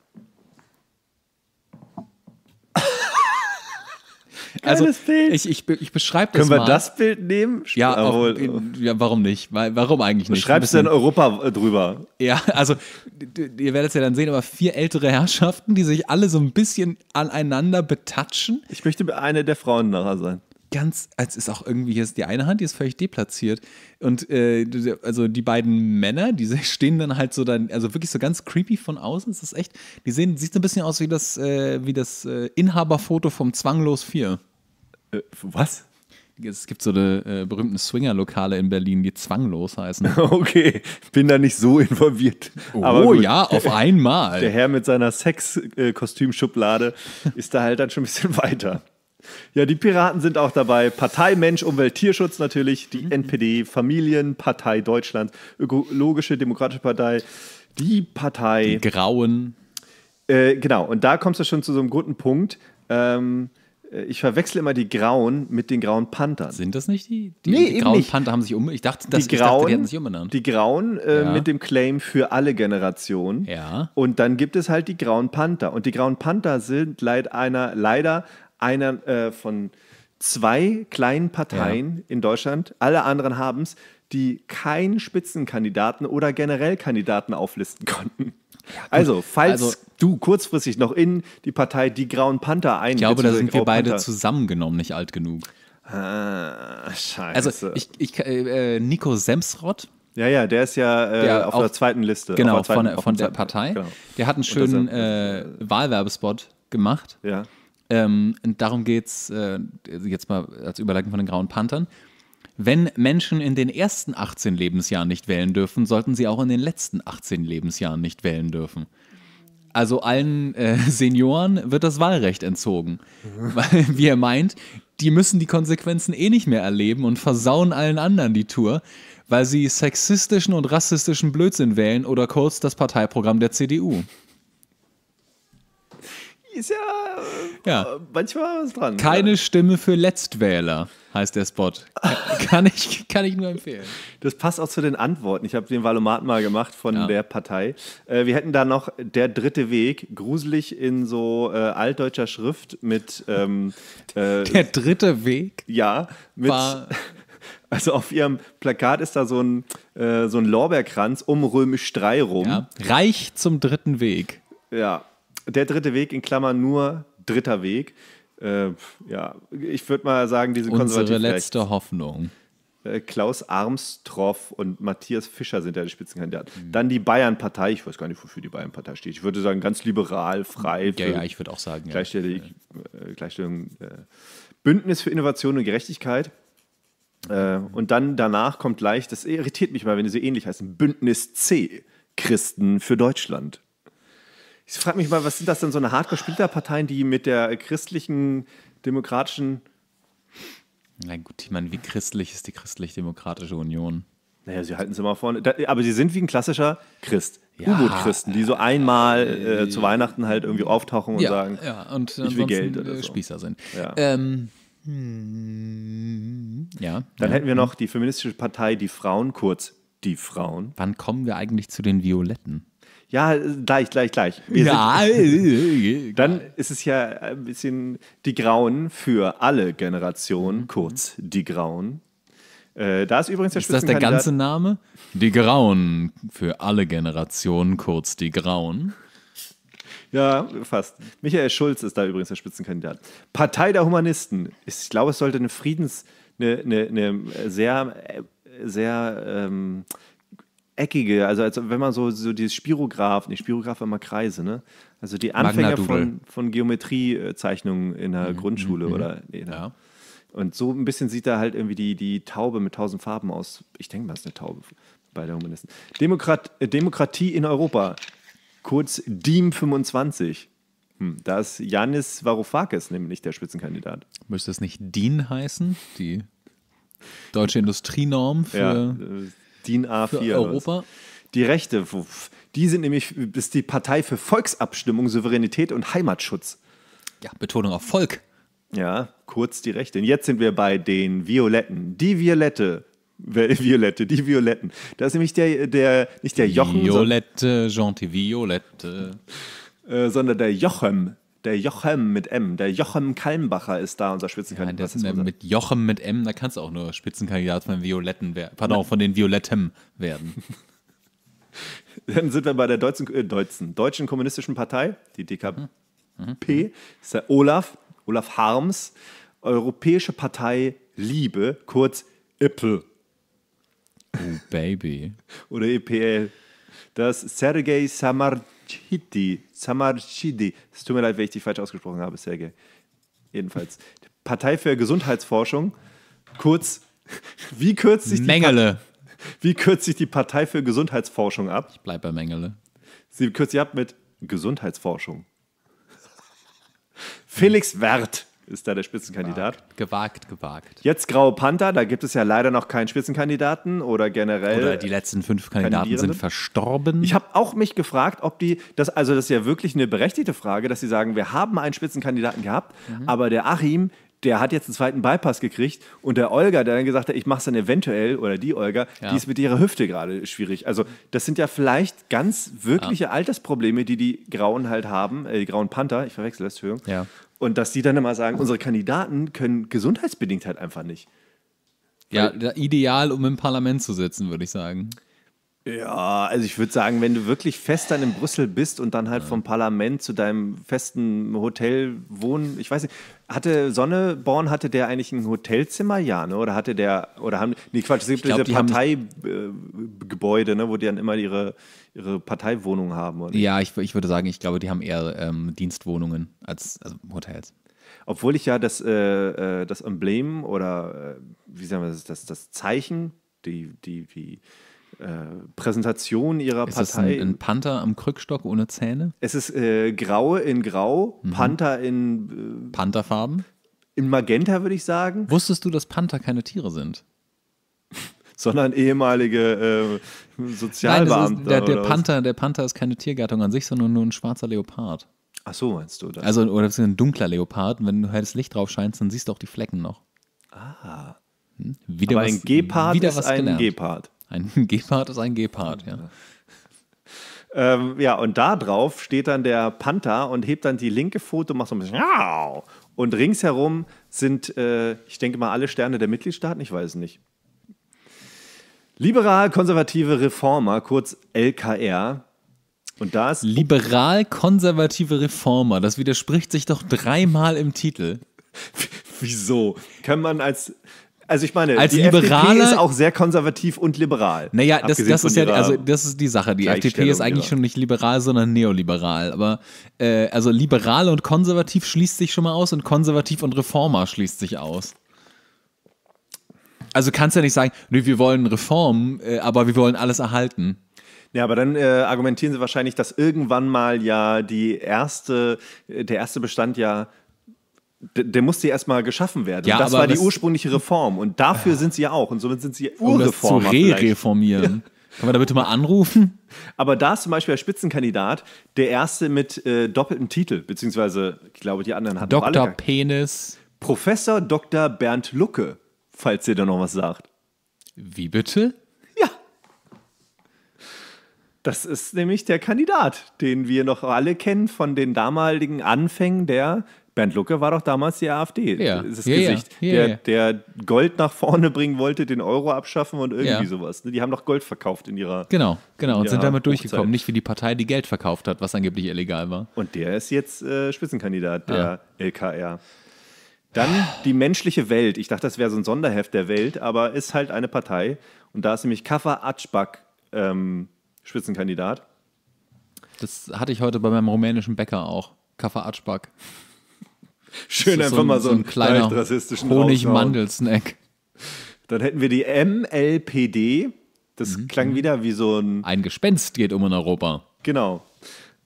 also, Bild. Ich, ich, ich beschreibe das Können wir mal. das Bild nehmen? Ja, auch, äh. ja, warum nicht? Warum eigentlich nicht? Schreibst du in Europa äh, drüber? Ja, also ihr werdet es ja dann sehen, aber vier ältere Herrschaften, die sich alle so ein bisschen aneinander betatschen. Ich möchte eine der Frauen nachher sein ganz, als ist auch irgendwie, hier ist die eine Hand, die ist völlig deplatziert. Und äh, also die beiden Männer, die stehen dann halt so dann, also wirklich so ganz creepy von außen. Es ist echt, die sehen, sieht so ein bisschen aus wie das, äh, wie das äh, Inhaberfoto vom Zwanglos 4. Äh, was? Es gibt so eine äh, berühmten Swinger-Lokale in Berlin, die zwanglos heißen. Okay, bin da nicht so involviert. Oh gut, ja, auf einmal. Der Herr mit seiner Sex-Kostümschublade ist da halt dann schon ein bisschen weiter. Ja, die Piraten sind auch dabei. Partei Mensch, Umwelt, Tierschutz natürlich, die mhm. NPD, Familienpartei Deutschland, Ökologische Demokratische Partei, die Partei. Die Grauen. Äh, genau, und da kommst du schon zu so einem guten Punkt. Ähm, äh, ich verwechsel immer die Grauen mit den Grauen Panthern. Sind das nicht die? Die, nee, die Grauen nicht. Panther haben sich um. Ich dachte, das, die, Grauen, dachte, die hätten sich umbenannt. Die Grauen äh, ja. mit dem Claim für alle Generationen. Ja. Und dann gibt es halt die Grauen Panther. Und die Grauen Panther sind leid einer, leider einer äh, von zwei kleinen Parteien ja. in Deutschland. Alle anderen haben es, die keinen Spitzenkandidaten oder generell Kandidaten auflisten konnten. Also, falls also, du kurzfristig noch in die Partei Die Grauen Panther ein. Ich glaube, da sind wir beide Panther. zusammengenommen nicht alt genug. Ah, scheiße. Also, ich, ich äh, äh Nico Semsrott. Ja, ja, der ist ja äh, der auf, auf, genau, der zweiten Liste. Genau, zweiten, von, von der Partei. Genau. Der hat einen schönen äh, Wahlwerbespot gemacht. Ja. Ähm, darum geht es äh, jetzt mal als Überleitung von den Grauen Panthern. Wenn Menschen in den ersten 18 Lebensjahren nicht wählen dürfen, sollten sie auch in den letzten 18 Lebensjahren nicht wählen dürfen. Also allen äh, Senioren wird das Wahlrecht entzogen, mhm. weil, wie er meint, die müssen die Konsequenzen eh nicht mehr erleben und versauen allen anderen die Tour, weil sie sexistischen und rassistischen Blödsinn wählen oder kurz das Parteiprogramm der CDU ist ja, äh, ja. manchmal was dran. Keine ja. Stimme für Letztwähler heißt der Spot. Kann ich, kann ich nur empfehlen. Das passt auch zu den Antworten. Ich habe den Valomat mal gemacht von ja. der Partei. Äh, wir hätten da noch der dritte Weg, gruselig in so äh, altdeutscher Schrift mit. Ähm, äh, der dritte Weg? Ja, mit. Also auf ihrem Plakat ist da so ein, äh, so ein Lorbeerkranz um römisch 3 rum. Ja. Reich zum dritten Weg. Ja, der dritte Weg in Klammern nur dritter Weg. Äh, ja, ich würde mal sagen, diese Unsere letzte rechts. Hoffnung. Äh, Klaus Armstroff und Matthias Fischer sind ja die Spitzenkandidaten. Mhm. Dann die Bayern-Partei. Ich weiß gar nicht, wofür die Bayern-Partei steht. Ich würde sagen, ganz liberal, frei. Ja, ja, ich würde auch sagen. Gleichstellung. Ja. Äh, Gleichstellung äh, Bündnis für Innovation und Gerechtigkeit. Äh, und dann danach kommt gleich, das irritiert mich mal, wenn die so ähnlich heißen, Bündnis C, Christen für Deutschland. Ich frage mich mal, was sind das denn so eine hardcore Parteien, die mit der christlichen, demokratischen. Nein, gut, ich meine, wie christlich ist die christlich-demokratische Union? Naja, sie halten es immer vorne. Da, aber sie sind wie ein klassischer Christ. Ja, U-Boot-Christen, die so einmal äh, äh, zu Weihnachten halt irgendwie auftauchen und ja, sagen, ja, und ich will Geld. Oder äh, so. Spießer sind. Ja. Ähm, hm, ja Dann hätten wir hm. noch die feministische Partei Die Frauen, kurz Die Frauen. Wann kommen wir eigentlich zu den Violetten? Ja, gleich, gleich, gleich. Wir ja. Sind, äh, äh, äh, dann ist es ja ein bisschen die Grauen für alle Generationen, mhm. kurz die Grauen. Äh, da ist übrigens der Ist das der ganze Name? Die Grauen für alle Generationen, kurz die Grauen. Ja, fast. Michael Schulz ist da übrigens der Spitzenkandidat. Partei der Humanisten. Ich glaube, es sollte eine Friedens, eine, eine, eine sehr, sehr ähm, eckige, also als wenn man so, so dieses Spirograph, nee, Spirograph immer Kreise, ne? Also die Anfänger von, von Geometriezeichnungen in der mhm. Grundschule mhm. oder nee, ne? ja. Und so ein bisschen sieht da halt irgendwie die, die Taube mit tausend Farben aus. Ich denke mal, es ist eine Taube bei der Humanisten. Demokrat, äh, Demokratie in Europa, kurz DIEM 25. Hm, da ist Janis Varoufakis nämlich der Spitzenkandidat. Müsste es nicht DIN heißen? Die deutsche Industrienorm für. Ja, äh, DIN A4. Für Europa? Die Rechte, die sind nämlich, ist die Partei für Volksabstimmung, Souveränität und Heimatschutz. Ja, Betonung auf Volk. Ja, kurz die Rechte. Und jetzt sind wir bei den Violetten. Die Violette. Violette, die Violetten. Da ist nämlich der, der nicht der Jochen. Violette, Gentil Violette. Äh, sondern der Jochem der Jochem mit M. Der Jochem Kalmbacher ist da, unser Spitzenkandidat. Ja, der, mit Jochem mit M, da kannst du auch nur Spitzenkandidat von, Violetten pardon, von den Violetten werden. Dann sind wir bei der Deutschen, äh, Deutschen, Deutschen Kommunistischen Partei, die DKP. Mhm. Mhm. ist der Olaf, Olaf Harms, Europäische Partei Liebe, kurz IPL. Oh, Baby. Oder EPL. Das Sergei Samardin. Samarchidi. Samarchidi. Es tut mir leid, wenn ich dich falsch ausgesprochen habe, Sergej. Jedenfalls. Partei für Gesundheitsforschung. Kurz, wie kürzt sich Mengele. Die wie kürzt sich die Partei für Gesundheitsforschung ab? Ich bleibe bei Mengele. Sie kürzt sie ab mit Gesundheitsforschung. Felix Wert ist da der Spitzenkandidat. Gewagt, gewagt, gewagt. Jetzt Graue Panther, da gibt es ja leider noch keinen Spitzenkandidaten oder generell. Oder die letzten fünf Kandidaten sind verstorben. Ich habe auch mich gefragt, ob die, das, also das ist ja wirklich eine berechtigte Frage, dass sie sagen, wir haben einen Spitzenkandidaten gehabt, mhm. aber der Achim, der hat jetzt einen zweiten Bypass gekriegt und der Olga, der dann gesagt hat, ich mache es dann eventuell, oder die Olga, ja. die ist mit ihrer Hüfte gerade schwierig. Also das sind ja vielleicht ganz wirkliche ja. Altersprobleme, die die Grauen halt haben, äh, die Grauen Panther, ich verwechsel das, Entschuldigung. Ja. Und dass die dann immer sagen, unsere Kandidaten können gesundheitsbedingt halt einfach nicht. Ja, Weil, ideal, um im Parlament zu sitzen, würde ich sagen. Ja, also ich würde sagen, wenn du wirklich fest dann in Brüssel bist und dann halt ja. vom Parlament zu deinem festen Hotel wohnen, ich weiß nicht, hatte Sonneborn, hatte der eigentlich ein Hotelzimmer, ja, ne? Oder hatte der, oder haben, nee, Quatsch, es gibt glaub, diese die Parteigebäude, äh, ne, wo die dann immer ihre, ihre Parteiwohnung haben. Oder? Ja, ich, ich würde sagen, ich glaube, die haben eher ähm, Dienstwohnungen als also Hotels. Obwohl ich ja das, äh, äh das Emblem oder äh, wie sagen wir das, das, das Zeichen, die, die, die äh, Präsentation ihrer ist Partei. Ist ein, ein, Panther am Krückstock ohne Zähne? Es ist äh, Grau in Grau, mhm. Panther in. Äh, Pantherfarben? In Magenta würde ich sagen. Wusstest du, dass Panther keine Tiere sind? sondern ehemalige äh, Sozialbeamte. Nein, der, der, Panther, der Panther ist keine Tiergattung an sich, sondern nur ein schwarzer Leopard. Ach so, meinst du das? Also, oder das ist ein dunkler Leopard. Und wenn du halt das Licht drauf scheinst, dann siehst du auch die Flecken noch. Ah. Hm? Wieder Aber was, ein Gepard wieder ist was ein gelernt. Gepard. Ein Gepard ist ein Gepard, ja. Ähm, ja, und da drauf steht dann der Panther und hebt dann die linke Pfote und macht so ein bisschen. Und ringsherum sind, äh, ich denke mal, alle Sterne der Mitgliedstaaten, ich weiß es nicht. Liberal-konservative Reformer, kurz LKR. Und da ist. Liberal-konservative Reformer, das widerspricht sich doch dreimal im Titel. Wieso? Kann man als also ich meine, als die Liberale FDP ist auch sehr konservativ und liberal. Naja, das, das ist ja also das ist die Sache. Die FDP ist eigentlich schon nicht liberal, sondern neoliberal. Aber äh, also liberal und konservativ schließt sich schon mal aus und konservativ und Reformer schließt sich aus. Also kannst du ja nicht sagen, nee, wir wollen Reformen, äh, aber wir wollen alles erhalten. Ja, aber dann äh, argumentieren sie wahrscheinlich, dass irgendwann mal ja die erste, äh, der erste Bestand ja der, musste ja erstmal geschaffen werden. Ja, das war die ursprüngliche Reform und dafür ah. sind sie ja auch und somit sind sie Urreformer. Um zu re-reformieren. Können wir da bitte mal anrufen? Aber da ist zum Beispiel der Spitzenkandidat der erste mit äh, doppeltem Titel, beziehungsweise ich glaube, die anderen hatten Dr. Alle Penis. Professor Dr. Bernd Lucke, falls ihr da noch was sagt. Wie bitte? Ja. Das ist nämlich der Kandidat, den wir noch alle kennen von den damaligen Anfängen der Bernd Lucke war doch damals die AfD. Ja. Das ja, Gesicht, ja. Ja, der, der, Gold nach vorne bringen wollte, den Euro abschaffen und irgendwie sowas. Ne? Die haben doch Gold verkauft in ihrer. Genau, genau. Und sind damit durchgekommen. Nicht wie die Partei, die Geld verkauft hat, was angeblich illegal war. Und der ist jetzt äh, Spitzenkandidat der LKR. Dann die menschliche Welt. Ich dachte, das wäre so ein Sonderheft der Welt, aber ist halt eine Partei. Und da ist nämlich Kaffa Atschbak ähm, Spitzenkandidat. Das hatte ich heute bei meinem rumänischen Bäcker auch. Kaffa Atschbak. Schön einfach so ein, mal so, so einen kleinen rassistischen Honigmandelsnack. Dann hätten wir die MLPD. Das mhm. klang mhm. wieder wie so ein. Ein Gespenst geht um in Europa. Genau.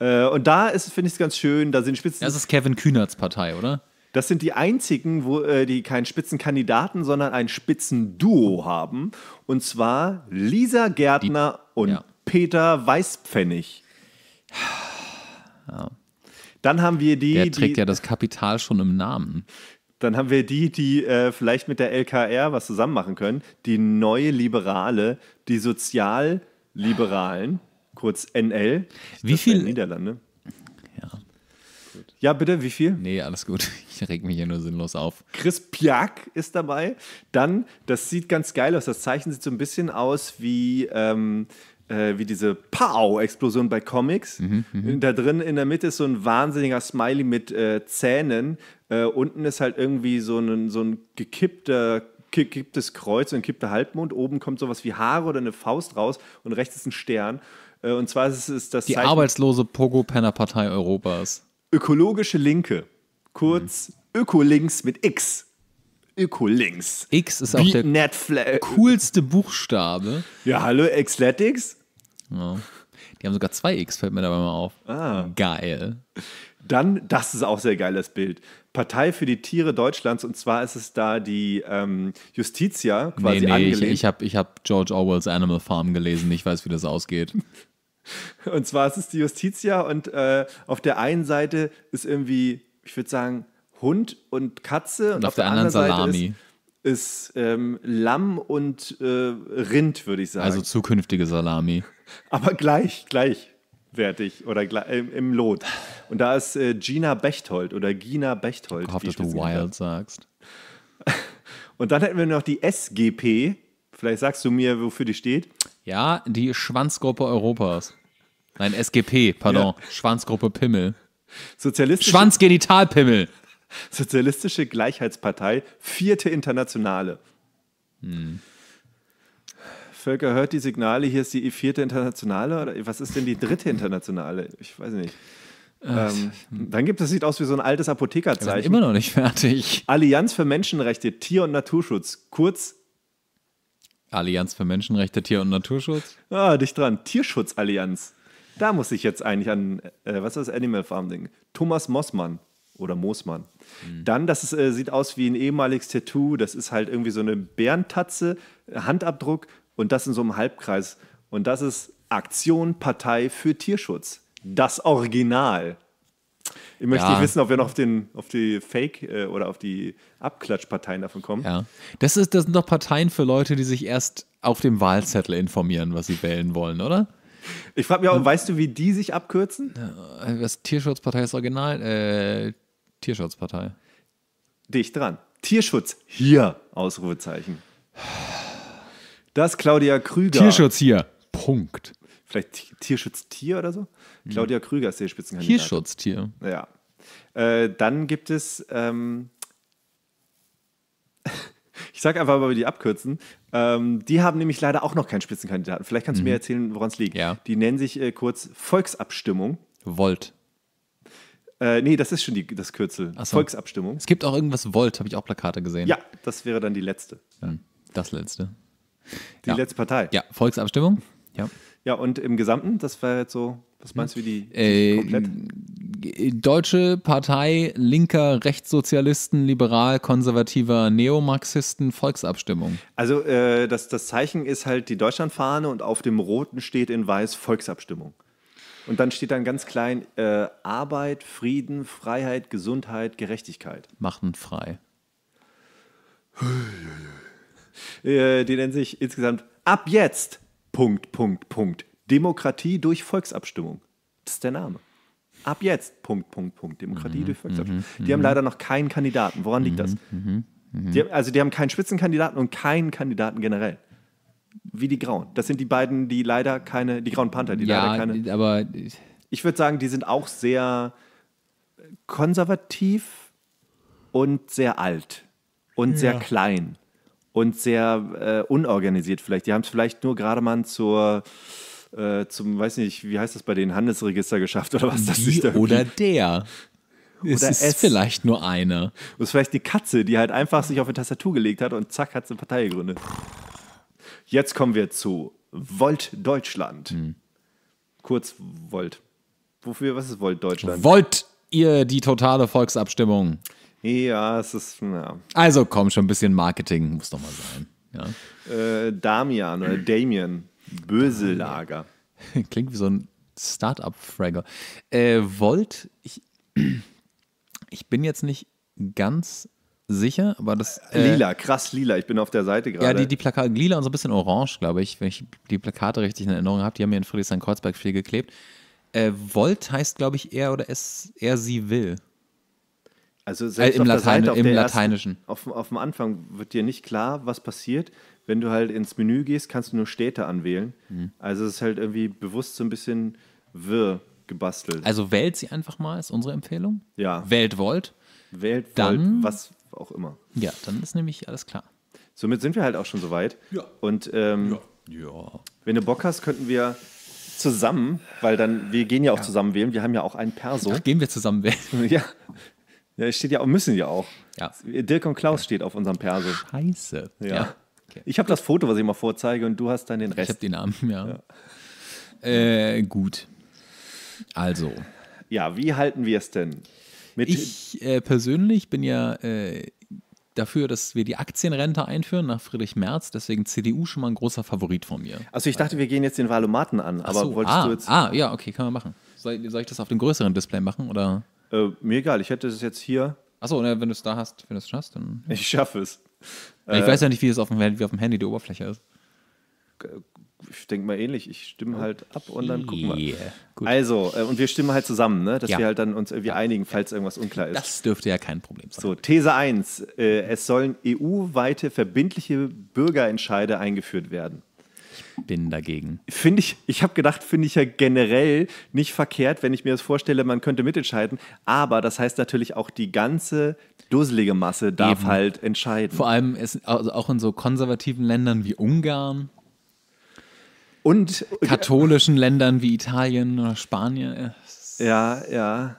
Äh, und da ist, finde ich es ganz schön, da sind Spitzen. Das ist Kevin Kühnerts Partei, oder? Das sind die einzigen, wo, äh, die keinen Spitzenkandidaten, sondern ein Spitzenduo haben. Und zwar Lisa Gärtner die, und ja. Peter Weißpfennig. Ja. Dann haben wir die. Der trägt die, ja das Kapital schon im Namen. Dann haben wir die, die äh, vielleicht mit der LKR was zusammen machen können. Die neue Liberale, die Sozialliberalen, kurz NL. Wie viel? Niederlande. Ja. Gut. ja, bitte, wie viel? Nee, alles gut. Ich reg mich hier nur sinnlos auf. Chris Piak ist dabei. Dann, das sieht ganz geil aus. Das Zeichen sieht so ein bisschen aus wie. Ähm, äh, wie diese Pow-Explosion bei Comics. Mhm, mh. Da drin in der Mitte ist so ein wahnsinniger Smiley mit äh, Zähnen. Äh, unten ist halt irgendwie so ein, so ein gekippter gekipptes Kreuz und kippter Halbmond. Oben kommt sowas wie Haare oder eine Faust raus und rechts ist ein Stern. Äh, und zwar ist es das. Die Zeichen arbeitslose Pogo-Penner-Partei Europas. Ökologische Linke. Kurz mhm. Ökolinks mit X. Ökolinks. X ist auch Wie der coolste Buchstabe. Ja, hallo, Xletics. Ja. Die haben sogar zwei X, fällt mir dabei mal auf. Ah. Geil. Dann, das ist auch sehr geiles Bild. Partei für die Tiere Deutschlands und zwar ist es da die ähm, Justitia quasi nee, nee, angelehnt. Ich, ich habe ich hab George Orwells Animal Farm gelesen, ich weiß, wie das ausgeht. und zwar ist es die Justitia und äh, auf der einen Seite ist irgendwie, ich würde sagen, Hund und Katze und, und auf, auf, der, anderen, anderen Salami. Seite ist ist ähm, Lamm und äh, Rind, würde ich also sagen. Also zukünftige Salami. Aber gleich, gleichwertig oder gl im, äh, im, Lot. Und da ist äh, Gina Bechtold oder Gina Bechtold. Ich hoffe, dass du Wild sagst. Und dann hätten wir noch die SGP. Vielleicht sagst du mir, wofür die steht. Ja, die Schwanzgruppe Europas. Nein, SGP, pardon. Ja. Schwanzgruppe Pimmel. Sozialistische Schwanzgenitalpimmel. Sozialistische Gleichheitspartei, vierte Internationale. Hm. Völker hört die Signale, hier ist die vierte Internationale oder was ist denn die dritte Internationale? Ich weiß nicht. Äh, ähm, dann gibt es, sieht aus wie so ein altes Apothekerzeichen. Ich bin immer noch nicht fertig. Allianz für Menschenrechte, Tier- und Naturschutz, kurz. Allianz für Menschenrechte, Tier- und Naturschutz? Ah, dich dran. Tierschutzallianz. Da muss ich jetzt eigentlich an, äh, was ist das Animal Farm Ding? Thomas Mossmann oder Moosmann. Mhm. Dann, das ist, äh, sieht aus wie ein ehemaliges Tattoo. Das ist halt irgendwie so eine Bärentatze, äh, Handabdruck und das in so einem Halbkreis. Und das ist Aktion Partei für Tierschutz. Das Original. Ich möchte ja. nicht wissen, ob wir noch auf, den, auf die Fake- äh, oder auf die Abklatschparteien davon kommen. Ja. Das, ist, das sind doch Parteien für Leute, die sich erst auf dem Wahlzettel informieren, was sie wählen wollen, oder? Ich frage mich auch, hm. weißt du, wie die sich abkürzen? Äh, das Tierschutzpartei ist original. Äh, Tierschutzpartei. Dicht dran. Tierschutz hier! Ausrufezeichen. Das Claudia Krüger. Tierschutz hier. Punkt. Vielleicht Tierschutztier oder so? Mhm. Claudia Krüger ist der Spitzenkandidat. Tierschutztier. Ja. Äh, dann gibt es, ähm, ich sage einfach mal, wie die abkürzen. Ähm, die haben nämlich leider auch noch keinen Spitzenkandidaten. Vielleicht kannst mhm. du mir mhm. erzählen, woran es liegt. Ja. Die nennen sich äh, kurz Volksabstimmung. Volt. Äh, nee, das ist schon die, das Kürzel. So. Volksabstimmung. Es gibt auch irgendwas Volt, habe ich auch Plakate gesehen. Ja, das wäre dann die letzte. Das letzte. Die ja. letzte Partei. Ja, Volksabstimmung. Ja. Ja, und im Gesamten, das war jetzt so, was meinst du, wie die, die äh, komplett? Deutsche Partei linker Rechtssozialisten, liberal, konservativer Neomarxisten, Volksabstimmung. Also äh, das, das Zeichen ist halt die Deutschlandfahne und auf dem roten steht in weiß Volksabstimmung. Und dann steht dann ganz klein äh, Arbeit, Frieden, Freiheit, Gesundheit, Gerechtigkeit. Machen frei. Äh, die nennen sich insgesamt ab jetzt Punkt, Punkt, Punkt. Demokratie durch Volksabstimmung. Das ist der Name. Ab jetzt Punkt, Punkt, Punkt. Demokratie mhm, durch Volksabstimmung. Mhm, die haben mhm. leider noch keinen Kandidaten. Woran liegt das? Mhm, mhm, die, also die haben keinen Spitzenkandidaten und keinen Kandidaten generell wie die Grauen. Das sind die beiden, die leider keine, die Grauen Panther, die ja, leider keine. aber. Ich würde sagen, die sind auch sehr konservativ und sehr alt und ja. sehr klein und sehr äh, unorganisiert vielleicht. Die haben es vielleicht nur gerade mal zur äh, zum, weiß nicht, wie heißt das bei den Handelsregister geschafft oder was das ist. Da oder der. Oder es ist S. vielleicht nur eine. Es ist vielleicht die Katze, die halt einfach sich auf eine Tastatur gelegt hat und zack hat sie eine Partei gegründet. Jetzt kommen wir zu Volt Deutschland. Hm. Kurz Volt. Wofür, was ist Volt Deutschland? Wollt ihr die totale Volksabstimmung? Ja, es ist. Ja. Also komm, schon ein bisschen Marketing muss doch mal sein. Ja. Äh, Damian oder Damien. Böselager. Klingt wie so ein Startup-Fragger. Äh, Volt, ich, ich bin jetzt nicht ganz sicher, aber das. Äh, lila, krass lila. Ich bin auf der Seite gerade. Ja, die, die Plakate, lila und so ein bisschen orange, glaube ich, wenn ich die Plakate richtig in Erinnerung habe. Die haben mir in Friedrichshain-Kreuzberg viel geklebt. Äh, Volt heißt, glaube ich, er oder es, er sie will. Also äh, selbst äh, im, Latein, Seite, im Lateinischen. Ersten, auf, auf dem Anfang wird dir nicht klar, was passiert. Wenn du halt ins Menü gehst, kannst du nur Städte anwählen. Mhm. Also es ist halt irgendwie bewusst so ein bisschen wirr gebastelt. Also wählt sie einfach mal, ist unsere Empfehlung. Ja. Wählt Volt. Wählt Volt. Dann was auch immer. Ja, dann ist nämlich alles klar. Somit sind wir halt auch schon soweit. Ja. Und ähm, ja. ja. wenn du Bock hast, könnten wir zusammen, weil dann, wir gehen ja auch ja. zusammen wählen, wir haben ja auch einen Perso. Ach, gehen wir zusammen wählen. Ja. Ja, steht ja auch, müssen ja auch. Ja. Dirk und Klaus steht auf unserem Perso. Scheiße. Ja. ja. Okay. Ich habe das Foto, was ich mal vorzeige, und du hast dann den Rest. Ich habe den Namen, ja. ja. Äh, gut. Also. Ja, wie halten wir es denn? Mit ich äh, persönlich bin ja äh, dafür, dass wir die Aktienrente einführen nach Friedrich Merz. Deswegen CDU schon mal ein großer Favorit von mir. Also ich dachte, wir gehen jetzt den Valomaten an, aber so, wolltest ah, du jetzt. Ah, ja, okay, kann man machen. Soll, soll ich das auf dem größeren Display machen? Oder? Äh, mir egal, ich hätte es jetzt hier. Achso, wenn du es da hast, wenn du es schaffst, dann. Ich schaffe es. Ich äh, weiß ja nicht, wie es auf dem, wie auf dem Handy die Oberfläche ist ich denke mal ähnlich. Ich stimme halt ab und dann gucken wir. Gut. Also, äh, und wir stimmen halt zusammen, ne? dass ja. wir halt dann uns irgendwie ja. einigen, falls irgendwas unklar ist. Das dürfte ja kein Problem sein. So, These 1. Äh, es sollen EU-weite verbindliche Bürgerentscheide eingeführt werden. Ich bin dagegen. Finde ich, ich habe gedacht, finde ich ja generell nicht verkehrt, wenn ich mir das vorstelle, man könnte mitentscheiden. Aber das heißt natürlich auch, die ganze dusselige Masse darf Eben. halt entscheiden. Vor allem ist, also auch in so konservativen Ländern wie Ungarn und katholischen Ländern wie Italien oder Spanien. Äh, ja, ja.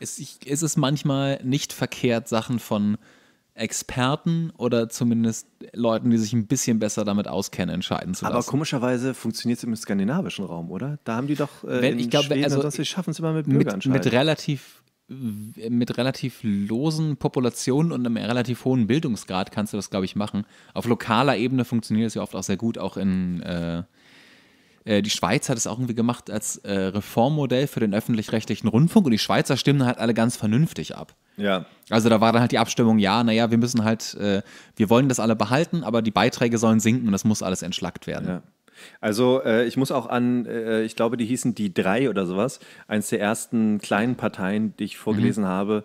Ist, ist es manchmal nicht verkehrt, Sachen von Experten oder zumindest Leuten, die sich ein bisschen besser damit auskennen, entscheiden zu lassen. Aber komischerweise funktioniert es im skandinavischen Raum, oder? Da haben die doch äh, Wenn, ich glaube, Schweden also, und schaffen es immer mit Bürgerentscheiden. Mit, mit relativ mit relativ losen Populationen und einem relativ hohen Bildungsgrad kannst du das, glaube ich, machen. Auf lokaler Ebene funktioniert es ja oft auch sehr gut, auch in äh, äh, die Schweiz hat es auch irgendwie gemacht als äh, Reformmodell für den öffentlich-rechtlichen Rundfunk und die Schweizer stimmen halt alle ganz vernünftig ab. Ja. Also da war dann halt die Abstimmung, ja, naja, wir müssen halt, äh, wir wollen das alle behalten, aber die Beiträge sollen sinken und das muss alles entschlackt werden. Ja. Also äh, ich muss auch an, äh, ich glaube, die hießen die drei oder sowas, eins der ersten kleinen Parteien, die ich vorgelesen mhm. habe,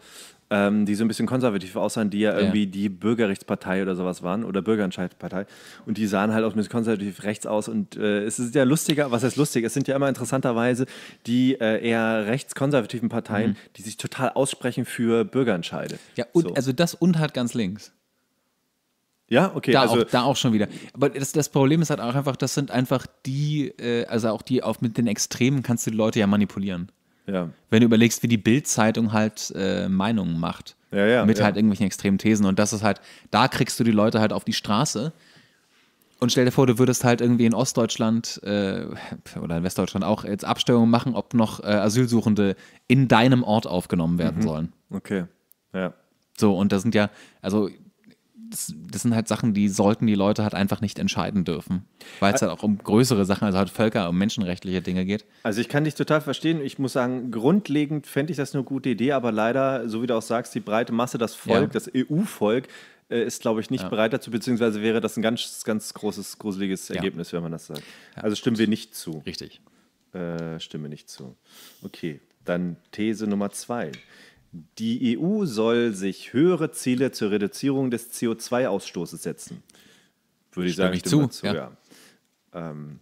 ähm, die so ein bisschen konservativ aussahen, die ja irgendwie ja. die Bürgerrechtspartei oder sowas waren oder Bürgerentscheidpartei. Und die sahen halt auch ein bisschen konservativ rechts aus. Und äh, es ist ja lustiger, was heißt lustig? Es sind ja immer interessanterweise die äh, eher rechtskonservativen Parteien, mhm. die sich total aussprechen für Bürgerentscheide. Ja, und so. also das und halt ganz links. Ja, okay. Da, also auch, da auch schon wieder. Aber das, das, Problem ist halt auch einfach, das sind einfach die, äh, also auch die, auf mit den Extremen kannst du die Leute ja manipulieren. Ja. Wenn du überlegst, wie die Bild-Zeitung halt äh, Meinungen macht. Ja, ja, mit halt irgendwelchen extremen Thesen. Und das ist halt, da kriegst du die Leute halt auf die Straße. Und stell dir vor, du würdest halt irgendwie in Ostdeutschland äh, oder in Westdeutschland auch jetzt Abstimmungen machen, ob noch äh, Asylsuchende in deinem Ort aufgenommen werden mhm. sollen. Okay. Ja. So, und da sind ja, also das, das, sind halt Sachen, die sollten die Leute halt einfach nicht entscheiden dürfen. Weil es halt auch um größere Sachen, also halt Völker, um menschenrechtliche Dinge geht. Also ich kann dich total verstehen. Ich muss sagen, grundlegend fände ich das eine gute Idee, aber leider, so wie du auch sagst, die breite Masse, das Volk, ja. das EU-Volk, äh, ist, glaube ich, nicht ja. bereit dazu, beziehungsweise wäre das ein ganz, ganz großes, gruseliges Ergebnis, ja. wenn man das sagt. also stimmen gut. wir nicht zu. Richtig. Äh, stimme nicht zu. Okay, dann These Nummer zwei. Die EU soll sich höhere Ziele zur Reduzierung des CO2-Ausstoßes setzen. Würde ich Stimme sagen, ich zu. Dazu, ja. Ja. Ähm,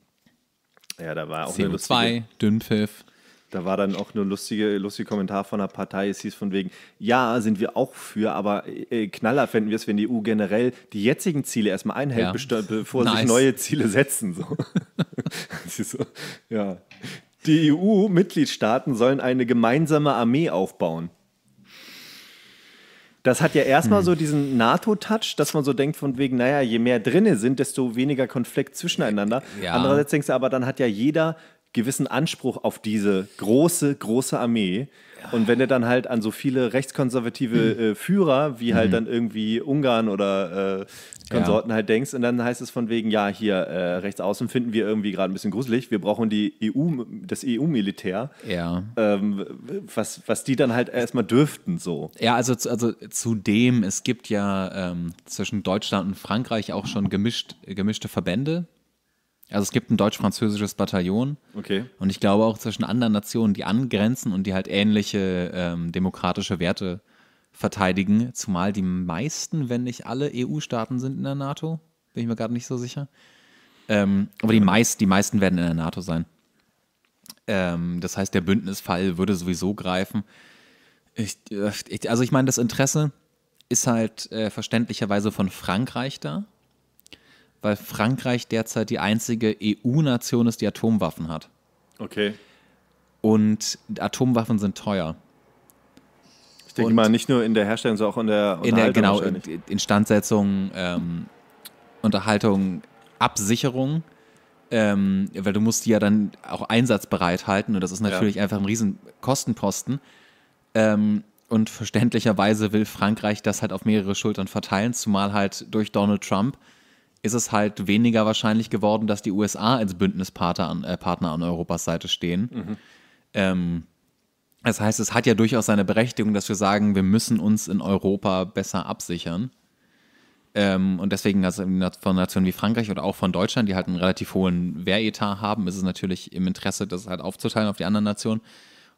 ja. da war auch CO2, eine lustige, Dünnpfiff. Da war dann auch nur lustige, lustige Kommentar von einer Partei. Es hieß von wegen, ja, sind wir auch für, aber äh, äh knaller fänden wir es, wenn die EU generell die jetzigen Ziele erstmal einhält, ja. bevor nice. sich neue Ziele setzen. So. so ja. Die EU-Mitgliedstaaten sollen eine gemeinsame Armee aufbauen. Das hat ja erstmal hm. so diesen NATO-Touch, dass man so denkt, von wegen, naja, je mehr drinne sind, desto weniger Konflikt zwischeneinander. Ja. Andererseits denkst du aber, dann hat ja jeder gewissen Anspruch auf diese große, große Armee. Und wenn du dann halt an so viele rechtskonservative hm. äh, Führer, wie halt hm. dann irgendwie Ungarn oder äh, Konsorten ja. halt denkst, und dann heißt es von wegen, ja, hier äh, rechts außen finden wir irgendwie gerade ein bisschen gruselig, wir brauchen die EU, das EU-Militär. Ja. Ähm, was, was die dann halt erstmal dürften, so. Ja, also, also zudem, es gibt ja ähm, zwischen Deutschland und Frankreich auch schon gemischt, gemischte Verbände also es gibt ein deutsch-französisches Bataillon. Okay. Und ich glaube auch zwischen anderen Nationen, die angrenzen und die halt ähnliche ähm, demokratische Werte verteidigen. Zumal die meisten, wenn nicht alle EU-Staaten sind in der NATO. Bin ich mir gerade nicht so sicher. Ähm, aber die, meist, die meisten werden in der NATO sein. Ähm, das heißt, der Bündnisfall würde sowieso greifen. Ich, äh, ich, also ich meine, das Interesse ist halt äh, verständlicherweise von Frankreich da weil Frankreich derzeit die einzige EU-Nation ist, die Atomwaffen hat. Okay. Und Atomwaffen sind teuer. Ich denke und mal, nicht nur in der Herstellung, sondern auch in der Unterhaltung. In der, genau, Instandsetzung, ähm, Unterhaltung, Absicherung. Ähm, weil du musst die ja dann auch einsatzbereit halten und das ist natürlich ja. einfach ein riesen Kostenposten. Ähm, und verständlicherweise will Frankreich das halt auf mehrere Schultern verteilen, zumal halt durch Donald Trump ist es halt weniger wahrscheinlich geworden, dass die USA als Bündnispartner an, äh, Partner an Europas Seite stehen. Mhm. Ähm, das heißt, es hat ja durchaus seine Berechtigung, dass wir sagen, wir müssen uns in Europa besser absichern. Ähm, und deswegen also von Nationen wie Frankreich oder auch von Deutschland, die halt einen relativ hohen Wehretat haben, ist es natürlich im Interesse, das halt aufzuteilen auf die anderen Nationen.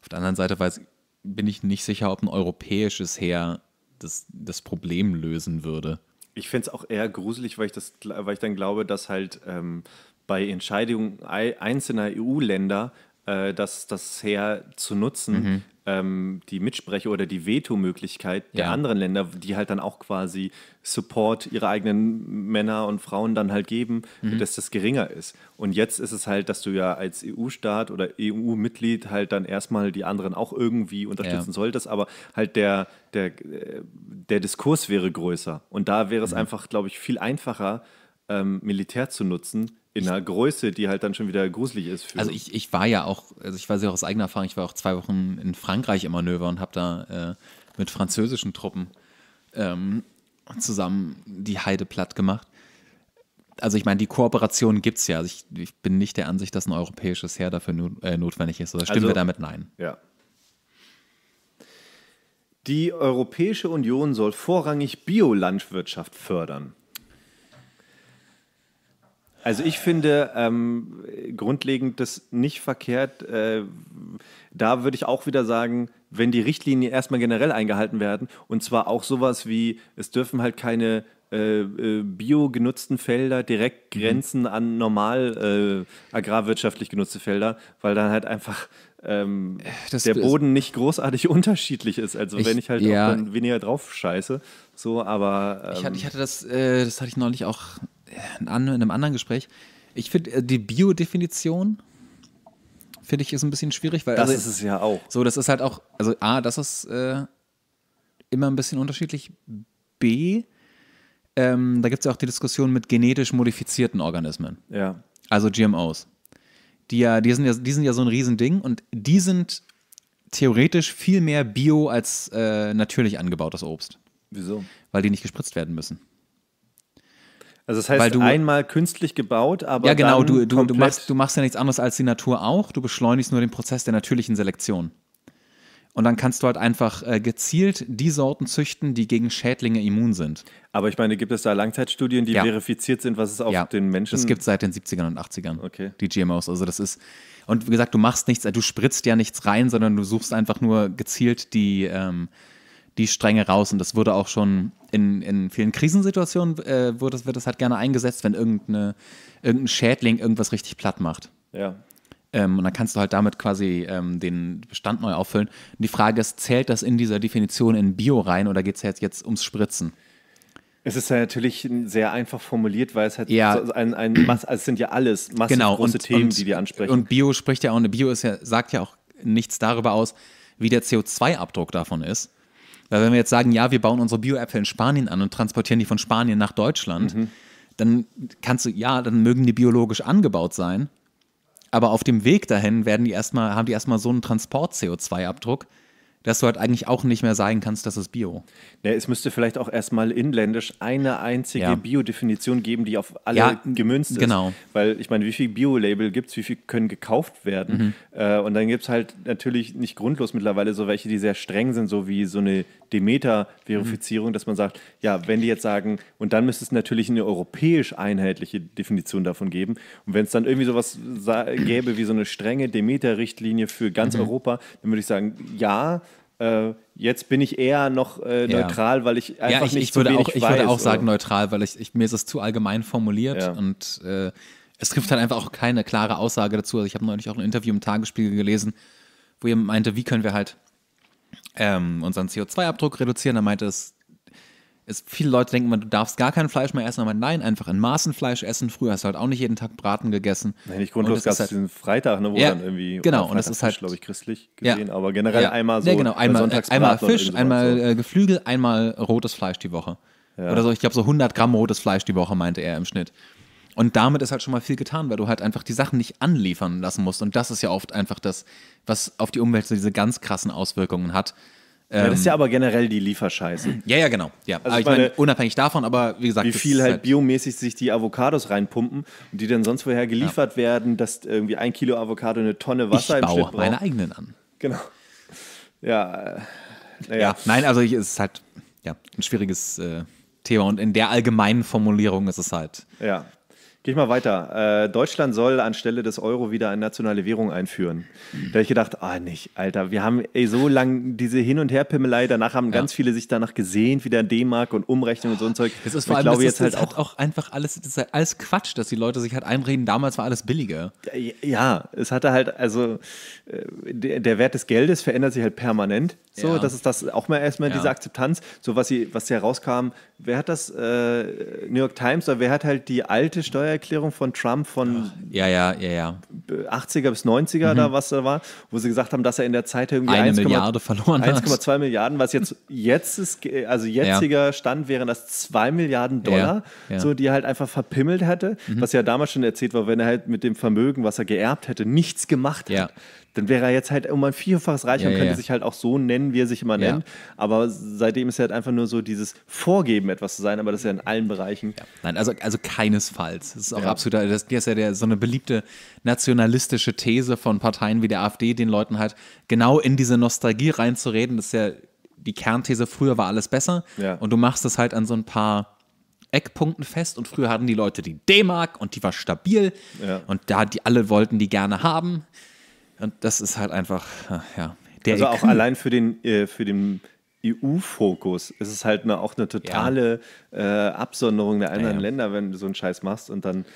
Auf der anderen Seite weiß, bin ich nicht sicher, ob ein europäisches Heer das, das Problem lösen würde. Ich finde es auch eher gruselig, weil ich, das, weil ich dann glaube, dass halt ähm, bei Entscheidungen einzelner EU-Länder äh, das, das Heer zu nutzen, mhm. ähm, die Mitsprecher oder die Veto-Möglichkeit der ja. anderen Länder, die halt dann auch quasi Support ihre eigenen Männer und Frauen dann halt geben, mhm. dass das geringer ist. Und jetzt ist es halt, dass du ja als EU-Staat oder EU-Mitglied halt dann erstmal die anderen auch irgendwie unterstützen ja. solltest, aber halt der, der, äh, der Diskurs wäre größer. Und da wäre es mhm. einfach, glaube ich, viel einfacher, ähm, Militär zu nutzen, in einer Größe, die halt dann schon wieder gruselig ist. Für also ich, ich war ja auch, also ich weiß ja auch aus eigener Erfahrung, ich war auch zwei Wochen in Frankreich im Manöver und habe da äh, mit französischen Truppen ähm, zusammen die Heide platt gemacht. Also ich meine, die Kooperation gibt es ja. Also ich, ich, bin nicht der Ansicht, dass ein europäisches Heer dafür not, äh, notwendig ist. Oder stimmen also, wir damit nein? Ja. Die Europäische Union soll vorrangig Biolandwirtschaft fördern. Also ich finde ähm, grundlegend das nicht verkehrt. Äh, da würde ich auch wieder sagen, wenn die Richtlinien erstmal generell eingehalten werden, und zwar auch sowas wie, es dürfen halt keine äh, äh bio genutzten Felder direkt mhm. grenzen mhm. an normal äh, agrarwirtschaftlich genutzte Felder, weil dann halt einfach ähm, der Boden nicht großartig unterschiedlich ist. Also ich, wenn ich halt ja, weniger drauf scheiße, so, aber... Ähm, ich, hatte, ich ähm, hatte das, äh, das hatte ich neulich auch in einem anderen Gespräch, ich finde äh, die Bio-Definition finde ich ist ein bisschen schwierig, weil das also, ist es ja auch. So, das ist halt auch, also a, das ist äh, immer ein bisschen unterschiedlich. B, ähm, da gibt es ja auch die Diskussion mit genetisch modifizierten Organismen. Ja. Also GMOs. Die ja, die sind ja, die sind ja so ein Riesending und die sind theoretisch viel mehr Bio als äh, natürlich angebautes Obst. Wieso? Weil die nicht gespritzt werden müssen. Also das heißt, du, einmal künstlich gebaut, aber. Ja, genau, du, du, du, machst, du machst ja nichts anderes als die Natur auch, du beschleunigst nur den Prozess der natürlichen Selektion. Und dann kannst du halt einfach äh, gezielt die Sorten züchten, die gegen Schädlinge immun sind. Aber ich meine, gibt es da Langzeitstudien, die ja. verifiziert sind, was es auf ja. den Menschen gibt es gibt seit den 70ern und 80ern, okay. die GMOs. Also das ist, und wie gesagt, du machst nichts, du spritzt ja nichts rein, sondern du suchst einfach nur gezielt die, ähm, die Stränge raus. Und das wurde auch schon in, in vielen Krisensituationen, äh, wurde, wird das halt gerne eingesetzt, wenn irgendeine, irgendein Schädling irgendwas richtig platt macht. Ja. Ähm, und dann kannst du halt damit quasi ähm, den Bestand neu auffüllen. Und die Frage ist, zählt das in dieser Definition in Bio rein oder geht es jetzt, halt jetzt ums Spritzen? Es ist ja natürlich sehr einfach formuliert, weil es halt ja. so ein, ein Mass, also es sind ja alles massiv genau. große und, Themen, und, die wir ansprechen. Und Bio spricht ja auch, eine Bio ist ja, sagt ja auch nichts darüber aus, wie der CO2-Abdruck davon ist. Weil wenn wir jetzt sagen, ja, wir bauen unsere Bio-Äpfel in Spanien an und transportieren die von Spanien nach Deutschland, mhm. dann kannst du, ja, dann mögen die biologisch angebaut sein, aber auf dem Weg dahin werden die erstmal, haben die erstmal so einen Transport-CO2-Abdruck, dass du halt eigentlich auch nicht mehr sagen kannst, dass es Bio. Ja, es müsste vielleicht auch erstmal inländisch eine einzige ja. Bio-Definition geben, die auf alle ja, gemünzt ist. Genau. Weil ich meine, wie viel Bio-Label gibt es, wie viel können gekauft werden? Mhm. Äh, und dann gibt es halt natürlich nicht grundlos mittlerweile so welche, die sehr streng sind, so wie so eine Demeter-Verifizierung, mhm. dass man sagt, ja, wenn die jetzt sagen, und dann müsste es natürlich eine europäisch einheitliche Definition davon geben. Und wenn es dann irgendwie sowas gäbe wie so eine strenge Demeter-Richtlinie für ganz mhm. Europa, dann würde ich sagen, ja, äh, jetzt bin ich eher noch äh, neutral, ja. weil ich einfach ja, ich, nicht ich würde auch, Ich würde auch sagen neutral, weil ich, ich, mir ist es zu allgemein formuliert ja. und äh, es gibt halt einfach auch keine klare Aussage dazu. Also ich habe neulich auch ein Interview im Tagesspiegel gelesen, wo jemand meinte, wie können wir halt ähm, unseren CO2-Abdruck reduzieren? Da meinte es es, viele Leute denken immer, du darfst gar kein Fleisch mehr essen, aber nein, einfach in Maßen Fleisch essen. Früher hast du halt auch nicht jeden Tag Braten gegessen. Nein, nicht grundlos gab es halt, diesen Freitag, ne, wo ja, dann irgendwie. Genau, und das ist halt. glaube ich, christlich gesehen, ja, aber generell ja, einmal so. Ja, genau, einmal, einmal Fisch, einmal so. Äh, Geflügel, einmal rotes Fleisch die Woche. Oder so, ich glaube, so 100 Gramm rotes Fleisch die Woche, meinte er im Schnitt. Und damit ist halt schon mal viel getan, weil du halt einfach die Sachen nicht anliefern lassen musst. Und das ist ja oft einfach das, was auf die Umwelt so diese ganz krassen Auswirkungen hat. Ja, das ist ja ähm, aber generell die Lieferscheiße. Ja, ja, genau. Ja. Also ich meine, meine, unabhängig davon, aber wie gesagt. Wie viel halt, halt, biomäßig sich die Avocados reinpumpen und die dann sonst woher geliefert ja. werden, dass irgendwie ein Kilo Avocado eine Tonne Wasser ich im baue Schnitt braucht. meine eigenen an. Genau. Ja, äh, naja. Ja, nein, also es ist halt ja, ein schwieriges äh, Thema und in der allgemeinen Formulierung ist es halt. Ja. Gehe ich mal weiter. Äh, Deutschland soll anstelle des Euro wieder eine nationale Währung einführen. Mhm. Da habe ich gedacht, ah nicht, Alter, wir haben ey, so lange diese Hin- und Her-Pimmelei, danach haben ja. ganz viele sich danach gesehnt, wieder D-Mark und Umrechnung und so ein Zeug. Das ist vor allem, ich glaube, das, jetzt das halt auch, auch, einfach alles, das ist halt alles Quatsch, dass die Leute sich halt einreden, damals war alles billiger. ja es hatte halt, also äh, der Wert des Geldes verändert sich halt permanent so, ja. das ist das auch mal erstmal ja. diese Akzeptanz, so was sie, was ja rauskam, wer hat das, äh, New York Times oder wer hat halt die alte Steuererklärung von Trump von ja, ja, ja, ja. 80er bis 90er mhm. da was da war, wo sie gesagt haben, dass er in der Zeit irgendwie eine 1, Milliarde 1, verloren 1,2 Milliarden, was jetzt jetzt ist, also jetziger ja. Stand wären das 2 Milliarden Dollar, so die er halt einfach verpimmelt hätte, mhm. was ja damals schon erzählt war, wenn er halt mit dem Vermögen, was er geerbt hätte, nichts gemacht hat dann wäre er jetzt halt um ein Vierfaches reicher ja, und könnte ja. sich halt auch so nennen, wie er sich immer nennt. Aber seitdem ist er halt einfach nur so dieses Vorgeben, etwas zu sein, aber das ist ja in allen Bereichen. Nein, also, also keinesfalls. Das ist auch ja. absolut, das ist ja der, so eine beliebte nationalistische These von Parteien wie der AfD, den Leuten halt genau in diese Nostalgie reinzureden. Das ist ja die Kernthese, früher war alles besser. Ja. Und du machst das halt an so ein paar Eckpunkten fest. Und früher hatten die Leute die D-Mark und die war stabil. Ja. Und da die alle wollten die gerne haben. Und das ist halt einfach, äh, ja. Der also auch allein für den, äh, für den EU-Fokus ist es halt eine, auch eine totale ja. äh, Absonderung der anderen ja, ja. Länder, wenn du so einen Scheiß machst und dann,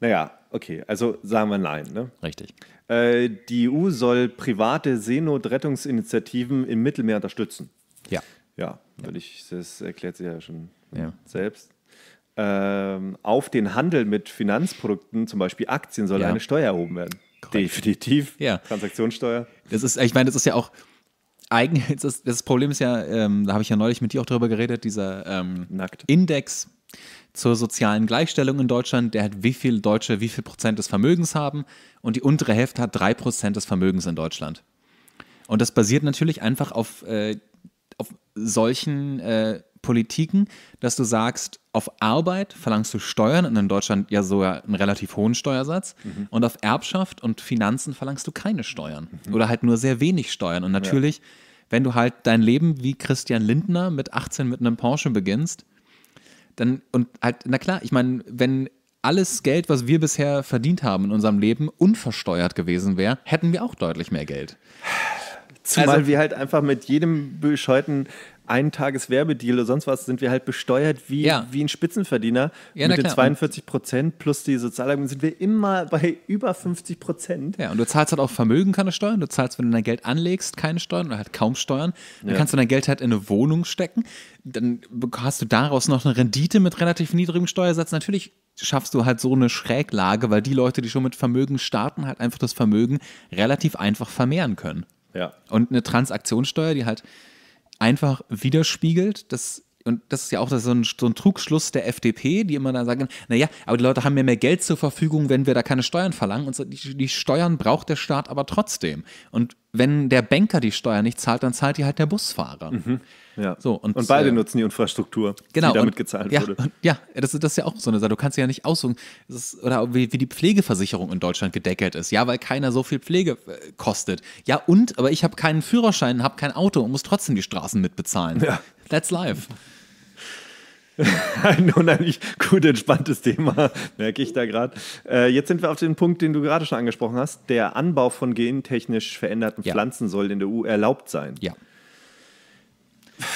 naja, okay, also sagen wir nein. Ne? Richtig. Äh, die EU soll private Seenotrettungsinitiativen im Mittelmeer unterstützen. Ja. Ja, würde ich, das erklärt sich ja schon selbst. Ähm, auf den Handel mit Finanzprodukten, zum Beispiel Aktien, soll eine Steuer erhoben werden. Definitiv. Ja. Transaktionssteuer. Das ist, ich meine, das ist ja auch eigen. Das, das Problem ist ja, ähm, da habe ich ja neulich mit dir auch drüber geredet, dieser ähm, Index zur sozialen Gleichstellung in Deutschland, der hat wie viel Deutsche, wie viel Prozent des Vermögens haben und die untere Hälfte hat drei Prozent des Vermögens in Deutschland. Und das basiert natürlich einfach auf, äh, auf solchen äh, Politiken, dass du sagst, auf Arbeit verlangst du Steuern und in Deutschland ja sogar einen relativ hohen Steuersatz. Mhm. Und auf Erbschaft und Finanzen verlangst du keine Steuern mhm. oder halt nur sehr wenig Steuern. Und natürlich, ja. wenn du halt dein Leben wie Christian Lindner mit 18 mit einem Porsche beginnst, dann und halt, na klar, ich meine, wenn alles Geld, was wir bisher verdient haben in unserem Leben, unversteuert gewesen wäre, hätten wir auch deutlich mehr Geld. Zumal also, wir halt einfach mit jedem bescheuten einen Tageswerbedeal oder sonst was, sind wir halt besteuert wie, ja. wie ein Spitzenverdiener. Ja, mit den 42 Prozent plus die Sozialabgaben sind wir immer bei über 50 Prozent. Ja, und du zahlst halt auch Vermögen keine Steuern. Du zahlst, wenn du dein Geld anlegst, keine Steuern oder halt kaum Steuern. Dann ja. kannst du dein Geld halt in eine Wohnung stecken. Dann hast du daraus noch eine Rendite mit relativ niedrigem Steuersatz. Natürlich schaffst du halt so eine Schräglage, weil die Leute, die schon mit Vermögen starten, halt einfach das Vermögen relativ einfach vermehren können. Ja. Und eine Transaktionssteuer, die halt einfach widerspiegelt, dass und das ist ja auch das so, ein, so ein Trugschluss der FDP, die immer dann sagen, naja, aber die Leute haben ja mehr Geld zur Verfügung, wenn wir da keine Steuern verlangen. Und so, die, die, Steuern braucht der Staat aber trotzdem. Und wenn der Banker die Steuern nicht zahlt, dann zahlt die halt der Busfahrer. Mhm. Ja. So, und, und beide äh, nutzen die Infrastruktur, genau, die damit und, gezahlt ja, wurde. Und, ja, das, das ist ja auch so eine Sache. Du kannst ja nicht aussuchen, ist, oder wie, wie, die Pflegeversicherung in Deutschland gedeckelt ist. Ja, weil keiner so viel Pflege äh, kostet. Ja, und, aber ich habe keinen Führerschein, habe kein Auto und muss trotzdem die Straßen mitbezahlen. Ja. That's life. Ein unheimlich gut entspanntes Thema, merke ich da gerade. Äh, jetzt sind wir auf den Punkt, den du gerade schon angesprochen hast. Der Anbau von gentechnisch veränderten ja. Pflanzen soll in der EU erlaubt sein. Ja.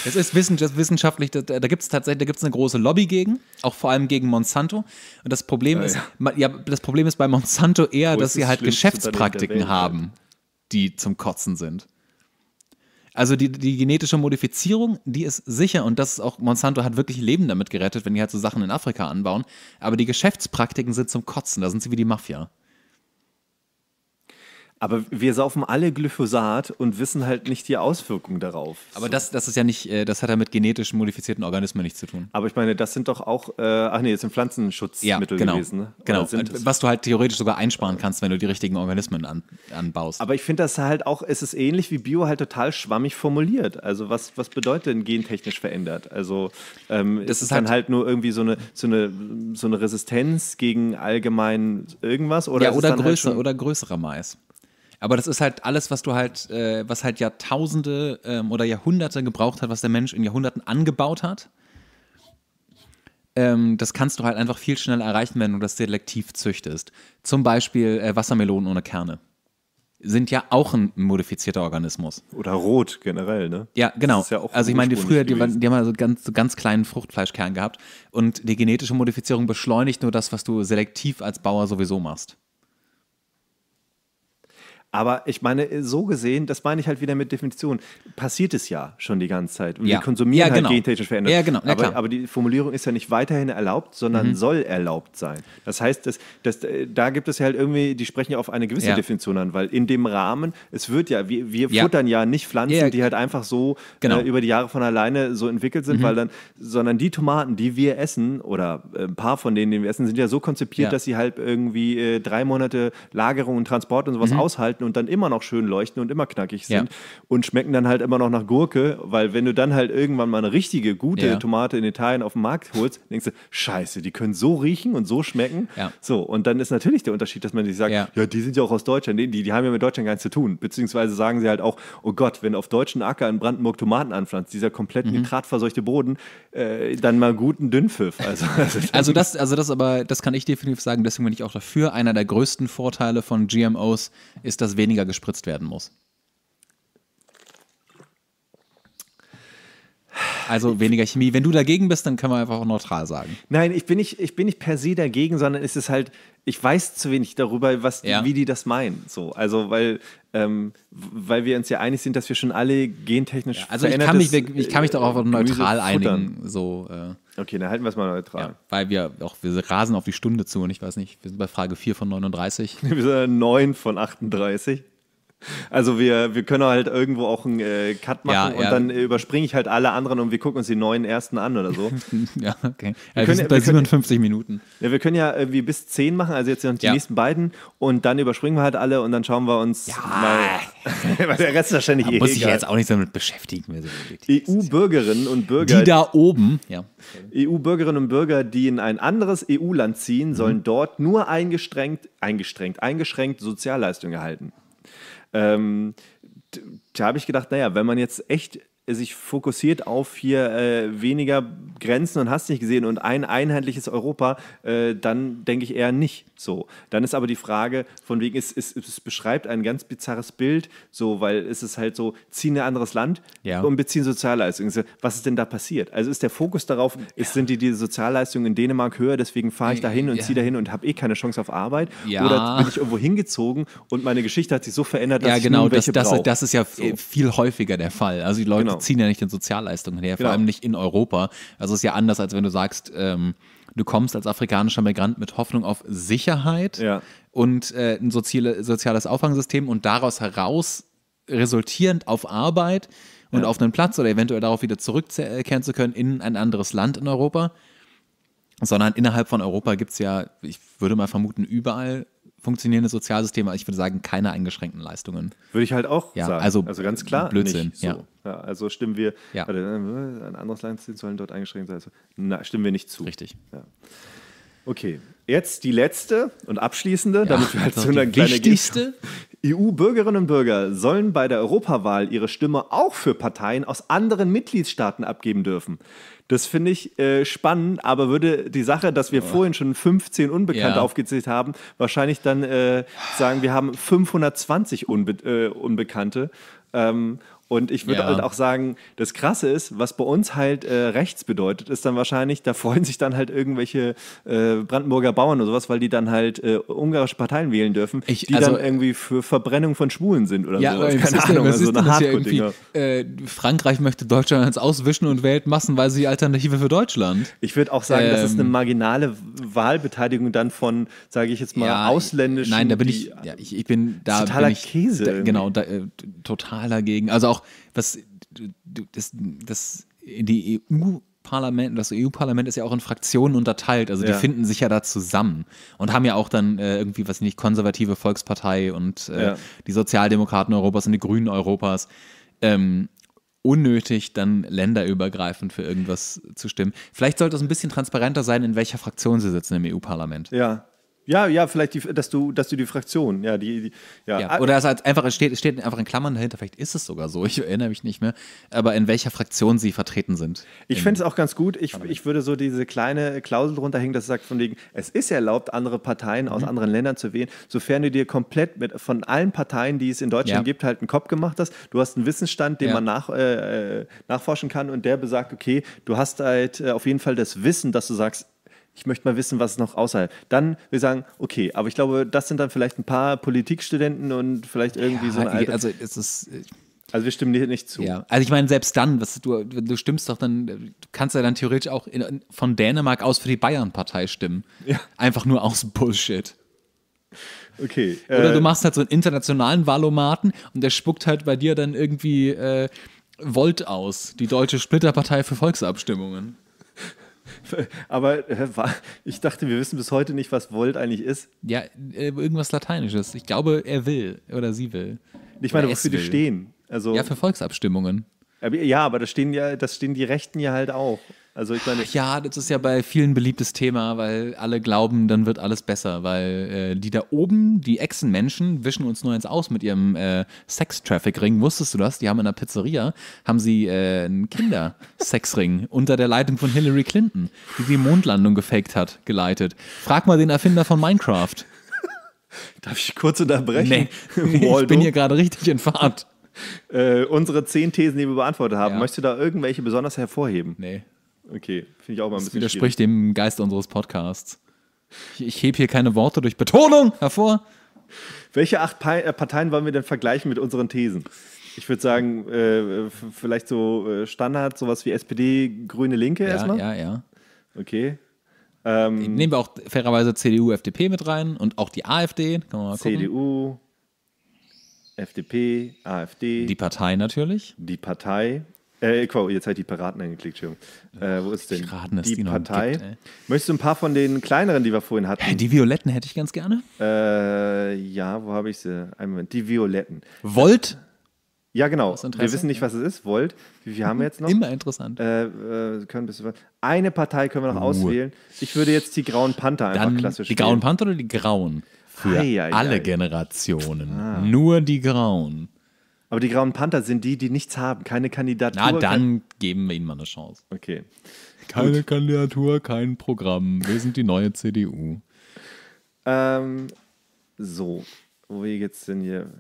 Es ist wissenschaftlich, da, gibt es tatsächlich, da gibt eine große Lobby gegen, auch vor allem gegen Monsanto. Und das Problem ja, ist, ja. ja. das Problem ist bei Monsanto eher, dass sie halt Geschäftspraktiken haben, die zum Kotzen sind. Also die, die genetische Modifizierung, die ist sicher und das ist auch, Monsanto hat wirklich Leben damit gerettet, wenn die halt so Sachen in Afrika anbauen. Aber die Geschäftspraktiken sind zum Kotzen, da sind sie wie die Mafia. Aber wir saufen alle Glyphosat und wissen halt nicht die Auswirkungen darauf. Aber so. das, das ist ja nicht, äh, das hat ja mit genetisch modifizierten Organismen nichts zu tun. Aber ich meine, das sind doch auch, äh, ach nee, das sind Pflanzenschutzmittel ja, genau. gewesen. Ne? Genau, was du halt theoretisch sogar einsparen kannst, wenn du die richtigen Organismen an, anbaust. Aber ich finde das halt auch, es ist ähnlich wie Bio halt total schwammig formuliert. Also was, was bedeutet denn gentechnisch verändert? Also ähm, das ist dann halt, halt, nur irgendwie so eine, so, eine, so eine Resistenz gegen allgemein irgendwas? Oder ja, oder, halt größer, halt oder größerer Mais. Aber das ist halt alles, was du halt, äh, was halt Jahrtausende ähm, oder Jahrhunderte gebraucht hat, was der Mensch in Jahrhunderten angebaut hat. Ähm, das kannst du halt einfach viel schneller erreichen, wenn du das selektiv züchtest. Zum Beispiel äh, Wassermelonen ohne Kerne sind ja auch ein modifizierter Organismus. Oder rot generell, ne? Ja, genau. Ja also ich meine, die früher, die, die, haben also ganz, so ganz kleinen Fruchtfleischkern gehabt. Und die genetische Modifizierung beschleunigt nur das, was du selektiv als Bauer sowieso machst. Aber ich meine, so gesehen, das meine ich halt wieder mit Definition, passiert es ja schon die ganze Zeit. Und ja. wir konsumieren ja, halt genau. halt gentechnisch verändert. Ja, genau. Ja, aber, aber, die Formulierung ist ja nicht weiterhin erlaubt, sondern mhm. soll erlaubt sein. Das heißt, das, das, äh, da gibt es ja halt irgendwie, die sprechen ja auf eine gewisse Definition an, weil in dem Rahmen, es wird ja, wir, wir futtern ja nicht Pflanzen, die halt einfach so genau. äh, über die Jahre von alleine so entwickelt sind, mhm. weil dann, sondern die Tomaten, die wir essen, oder äh, ein paar von denen, die wir essen, sind ja so konzipiert, dass sie halt irgendwie äh, drei Monate Lagerung und Transport und sowas mhm. aushalten halten und dann immer noch schön leuchten und immer knackig sind ja. und schmecken dann halt immer noch nach Gurke, weil wenn du dann halt irgendwann mal eine richtige, gute ja. Tomate in Italien auf den Markt holst, denkst du, scheiße, die können so riechen und so schmecken. Ja. So, und dann ist natürlich der Unterschied, dass man sich sagt, ja, die sind ja auch aus Deutschland, die, die, die haben ja mit Deutschland gar nichts zu tun. Beziehungsweise sagen sie halt auch, oh Gott, wenn auf deutschen Acker in Brandenburg Tomaten anpflanzt, dieser komplett mhm. nitratverseuchte Boden, äh, dann mal guten Dünnpfiff. Also, also, also, das, also das aber, das kann ich definitiv sagen, deswegen bin ich auch dafür. Einer der größten Vorteile von GMOs ist, dass dass weniger gespritzt werden muss. Also weniger Chemie. Wenn du dagegen bist, dann können wir einfach auch neutral sagen. Nein, ich bin nicht, ich bin nicht per se dagegen, sondern es ist halt, ich weiß zu wenig darüber, was die, ja. wie die das meinen. So, also weil, ähm, weil wir uns ja einig sind, dass wir schon alle gentechnisch ja, Also ich kann, mich, ich kann mich darauf äh, neutral einigen. So, äh, okay, dann halten wir es mal neutral. Ja, weil wir auch, wir rasen auf die Stunde zu und ich weiß nicht, wir sind bei Frage 4 von 39. wir sind 9 von 38. Also wir, wir können halt irgendwo auch einen äh, Cut machen ja, und ja. dann äh, überspringe ich halt alle anderen und wir gucken uns die neuen ersten an oder so. ja, okay. Wir ja, können, wir bei 57 können, Minuten. Ja, wir können ja irgendwie bis 10 machen, also jetzt die nächsten beiden und dann überspringen wir halt alle und dann schauen wir uns mal. weil der Rest ist wahrscheinlich da eh Muss egal. ich jetzt auch nicht damit beschäftigen. EU-Bürgerinnen e und Bürger. Die da oben, ja. EU-Bürgerinnen und Bürger, die in ein anderes EU-Land ziehen, mhm. sollen dort nur eingestrengt, eingestrengt, eingeschränkt Sozialleistungen erhalten. Ähm, da habe ich gedacht, naja, wenn man jetzt echt äh, sich fokussiert auf hier äh, weniger Grenzen und hast nicht gesehen und ein einheitliches Europa, äh, dann denke ich eher nicht so. Dann ist aber die Frage, von wegen, es, es, es beschreibt ein ganz bizarres Bild, so, weil es ist halt so, ziehen ein anderes Land ja. und beziehen Sozialleistungen. Was ist denn da passiert? Also ist der Fokus darauf, ja. ist, sind die, die Sozialleistungen in Dänemark höher, deswegen fahre ich dahin und ja. ziehe dahin und habe eh keine Chance auf Arbeit? Ja. Oder bin ich irgendwo hingezogen und meine Geschichte hat sich so verändert, dass ja, genau, ich nun welche das, das, brauche. das ist ja so. viel häufiger der Fall. Also die Leute genau ziehen ja nicht den Sozialleistungen her, genau. vor allem nicht in Europa. Also ist ja anders, als wenn du sagst, ähm, du kommst als afrikanischer Migrant mit Hoffnung auf Sicherheit ja. und äh, ein soziale, soziales Auffangsystem und daraus heraus resultierend auf Arbeit und ja. auf einen Platz oder eventuell darauf wieder zurückkehren zu können in ein anderes Land in Europa sondern innerhalb von Europa gibt es ja, ich würde mal vermuten, überall funktionierende aber Ich würde sagen, keine eingeschränkten Leistungen. Würde ich halt auch ja, sagen. Also, also ganz klar. Blödsinn. So. Ja. ja. also stimmen wir, ja. warte, äh, ein anderes Leistungsziel sollen dort eingeschränkt sein. Also, na, stimmen wir nicht zu. Richtig. Ja. Okay, jetzt die letzte und abschließende, ja, damit wir halt genau, so eine kleine wichtigste. EU-Bürgerinnen und Bürger sollen bei der Europawahl ihre Stimme auch für Parteien aus anderen Mitgliedstaaten abgeben dürfen. Das finde ich äh, spannend, aber würde die Sache, dass wir oh. vorhin schon 15 Unbekannte ja. aufgezählt haben, wahrscheinlich dann äh, sagen, wir haben 520 Unbe äh, Unbekannte. Ähm, und ich würde ja. halt auch sagen, das Krasse ist, was bei uns halt äh, rechts bedeutet, ist dann wahrscheinlich, da freuen sich dann halt irgendwelche äh, Brandenburger Bauern oder sowas, weil die dann halt äh, ungarische Parteien wählen dürfen, ich, die also, dann irgendwie für Verbrennung von Schwulen sind oder ja, so. Also keine ist Ahnung, denn, also so eine hardcore äh, Frankreich möchte Deutschland jetzt auswischen und wählt massenweise die Alternative für Deutschland. Ich würde auch sagen, ähm, das ist eine ähm. marginale Wahlbeteiligung dann von, sage ich jetzt mal, ja, ausländischen. Nein, da bin ich, ja, ich, ich bin da. Totaler bin ich, Käse. Da, genau, da, äh, total dagegen. Also auch, was das, das die EU Parlament, das EU-Parlament ist ja auch in Fraktionen unterteilt, also ja. die finden sich ja da zusammen und haben ja auch dann äh, irgendwie, was nicht, konservative Volkspartei und äh, ja. die Sozialdemokraten Europas und die Grünen Europas. Ähm, unnötig, dann länderübergreifend für irgendwas zu stimmen. Vielleicht sollte es ein bisschen transparenter sein, in welcher Fraktion sie sitzen im EU-Parlament. Ja, ja, ja, vielleicht, die, dass, du, dass du die Fraktion, ja, die, die ja. ja. Oder es halt einfach, es steht, steht einfach in Klammern dahinter, vielleicht ist es sogar so, ich erinnere mich nicht mehr, aber in welcher Fraktion sie vertreten sind. Ich fände es auch ganz gut, ich, ich würde so diese kleine Klausel drunter hängen, dass es sagt von wegen, es ist erlaubt, andere Parteien aus mhm. anderen Ländern zu wählen, sofern du dir komplett mit, von allen Parteien, die es in Deutschland ja. gibt, halt einen Kopf gemacht hast. Du hast einen Wissensstand, den ja. man nach, äh, äh nachforschen kann und der besagt, okay, du hast halt äh, auf jeden Fall das Wissen, dass du sagst, ich möchte mal wissen, was noch außerhalb. Dann wir sagen, okay, aber ich glaube, das sind dann vielleicht ein paar Politikstudenten und vielleicht irgendwie ja, so eine alte. Also es ist. Äh, also wir stimmen dir nicht zu. Ja, also ich meine, selbst dann, was, du, du stimmst doch dann, äh, du kannst ja dann theoretisch auch in, von Dänemark aus für die Bayern-Partei stimmen. Ja. Einfach nur aus Bullshit. Okay. Äh, Oder du machst halt so einen internationalen Wahlomaten und der spuckt halt bei dir dann irgendwie äh, Volt aus, die deutsche Splitterpartei für Volksabstimmungen. aber äh, ich dachte, wir wissen bis heute nicht, was Volt eigentlich ist. Ja, äh, irgendwas Lateinisches. Ich glaube, er will oder sie will. Ich meine, wofür die stehen. Also, ja, für Volksabstimmungen. Ja, aber da stehen ja, das stehen die Rechten ja halt auch. Also ich meine. Ja, das ist ja bei vielen beliebtes Thema, weil alle glauben, dann wird alles besser, weil äh, die da oben, die Echsenmenschen, wischen uns nur eins aus mit ihrem äh, Sex-Traffic-Ring. Wusstest du das? Die haben in der Pizzeria, haben sie äh, einen Kindersexring unter der Leitung von Hillary Clinton, die die Mondlandung gefaked hat, geleitet. Frag mal den Erfinder von Minecraft. Darf ich kurz unterbrechen? Nee, ich bin hier gerade richtig in Fahrt. Äh, unsere zehn Thesen, die wir beantwortet haben, ja. möchtest du da irgendwelche besonders hervorheben? Nee. Okay, finde ich auch mal ein das bisschen. Widerspricht schwierig. dem Geist unseres Podcasts. Ich, ich hebe hier keine Worte durch Betonung hervor. Welche acht äh, Parteien wollen wir denn vergleichen mit unseren Thesen? Ich würde sagen, äh, vielleicht so äh, Standard, sowas wie SPD, Grüne, Linke ja, erstmal. Ja, ja. Okay. Ähm, Nehmen wir auch fairerweise CDU, FDP mit rein und auch die AfD. mal CDU, FDP, AfD. Die Partei natürlich. Die Partei. Äh, Quo, jetzt hat die Piraten angeklickt, Entschuldigung. Äh, wo ist denn Piraten, die, die Partei? Gibt, Möchtest du ein paar von den kleineren, die wir vorhin hatten? Die Violetten hätte ich ganz gerne. Äh, ja, wo habe ich sie? Einen Moment. Die Violetten. Volt? Ja, genau. Wir wissen nicht, was es ist. Volt. Wie viel haben wir jetzt noch? Immer interessant. Äh, äh können ein eine Partei können wir noch uh. auswählen. Ich würde jetzt die Grauen Panther einfach Dann klassisch Die Grauen Panther oder die Grauen? Für ei, ei, alle ei. Generationen. Ah. Nur die Grauen. Aber die Grauen Panther sind die, die nichts haben, keine Kandidatur. Na, dann geben wir ihnen mal eine Chance. Okay. Keine Gut. Kandidatur, kein Programm. Wir sind die neue CDU. Ähm, so, wo wir jetzt denn hier?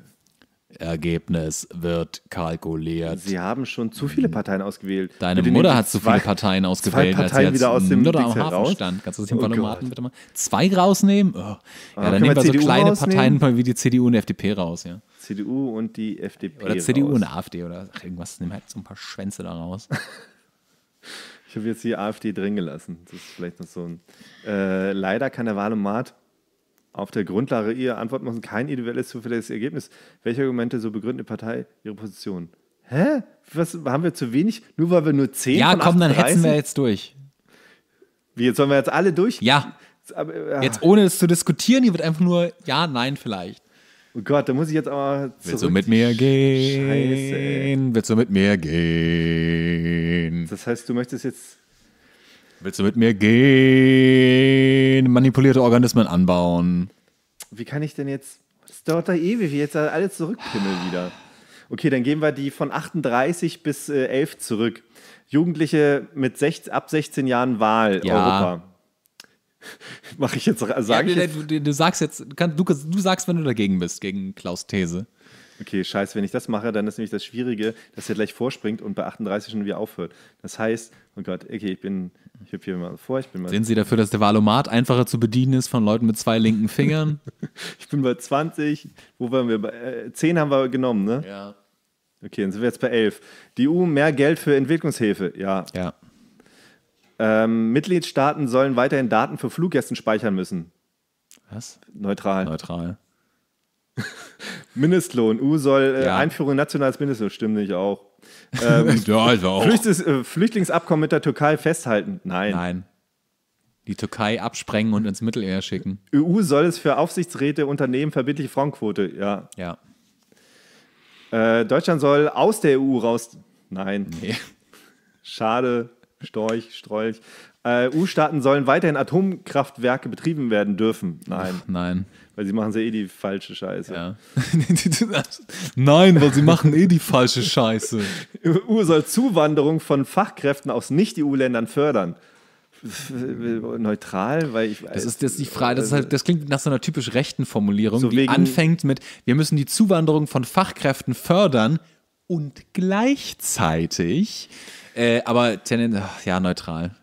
Ergebnis wird kalkuliert. Sie haben schon zu viele hm. Parteien ausgewählt. Deine Mutter hat zu viele Parteien ausgewählt. Zwei Parteien wieder aus dem nur am Hafen stand. Kannst du das oh Informaten bitte mal? Zwei rausnehmen? Oh. Ah, ja, ah, dann nehmen wir so kleine rausnehmen? Parteien wie die CDU und die FDP raus, ja. CDU und die FDP. Oder CDU und AfD oder ach, irgendwas. Nehmen halt so ein paar Schwänze da raus. ich habe jetzt die AfD drin gelassen. Das ist vielleicht noch so ein. Äh, leider der Wahlomat auf der Grundlage ihrer Antwort machen kein individuelles zufälliges Ergebnis. Welche Argumente so begründet eine Partei ihre Position? Hä? Was haben wir zu wenig? Nur weil wir nur 10 Ja, komm, dann hetzen wir jetzt durch. Wie jetzt sollen wir jetzt alle durch? Ja. Aber, ja. Äh, jetzt ohne es zu diskutieren, hier wird einfach nur ja, nein, vielleicht. Oh Gott, da muss ich jetzt aber zurück. Willst du mit mir gehen? Scheiße. Ey. Willst du mit mir gehen? Das heißt, du möchtest jetzt Willst du mit mir gehen? Manipulierte Organismen anbauen. Wie kann ich denn jetzt. Es dauert da ewig, wie jetzt alles zurückpimmel wieder. Okay, dann gehen wir die von 38 bis äh, 11 zurück. Jugendliche mit 6, ab 16 Jahren Wahl ja. Europa. Mach ich jetzt, sag ja, ich jetzt? Du, du, sagst jetzt, du, du sagst, wenn du dagegen bist, gegen Klaus These. Okay, scheiße, wenn ich das mache, dann ist nämlich das Schwierige, dass er gleich vorspringt und bei 38 schon wieder aufhört. Das heißt, oh Gott, okay, ich bin, ich habe hier mal vor, ich bin mal. Sehen Sie dafür, dass der Valomat einfacher zu bedienen ist von Leuten mit zwei linken Fingern? ich bin bei 20, wo waren wir? Bei, äh, 10 haben wir genommen, ne? Ja. Okay, dann sind wir jetzt bei 11. Die EU mehr Geld für Entwicklungshilfe, ja. Ja. Ähm, Mitgliedstaaten sollen weiterhin Daten für Fluggästen speichern müssen. Was? Neutral. Neutral. Mindestlohn. U soll äh, ja. Einführung nationales Mindestlohn, stimmt nicht auch. Ähm, ja, also auch. Flüchtes, äh, Flüchtlingsabkommen mit der Türkei festhalten. Nein. Nein. Die Türkei absprengen und ins Mittelmeer schicken. EU soll es für Aufsichtsräte, Unternehmen verbindliche Frauenquote. Ja. Ja. Äh, Deutschland soll aus der EU raus. Nein. Nee. Schade. Storch, Strolch. Äh, EU-Staaten sollen weiterhin Atomkraftwerke betrieben werden dürfen. Nein. Ach, nein. Weil sie machen sie eh die falsche Scheiße. Ja. Nein, weil sie machen eh die falsche Scheiße. EU soll Zuwanderung von Fachkräften aus Nicht-EU-Ländern fördern neutral, weil ich weiß, das ist jetzt die Frage, das, halt, äh, das klingt nach so einer typisch rechten Formulierung, so die anfängt mit wir müssen die Zuwanderung von Fachkräften fördern und gleichzeitig äh, aber ja neutral.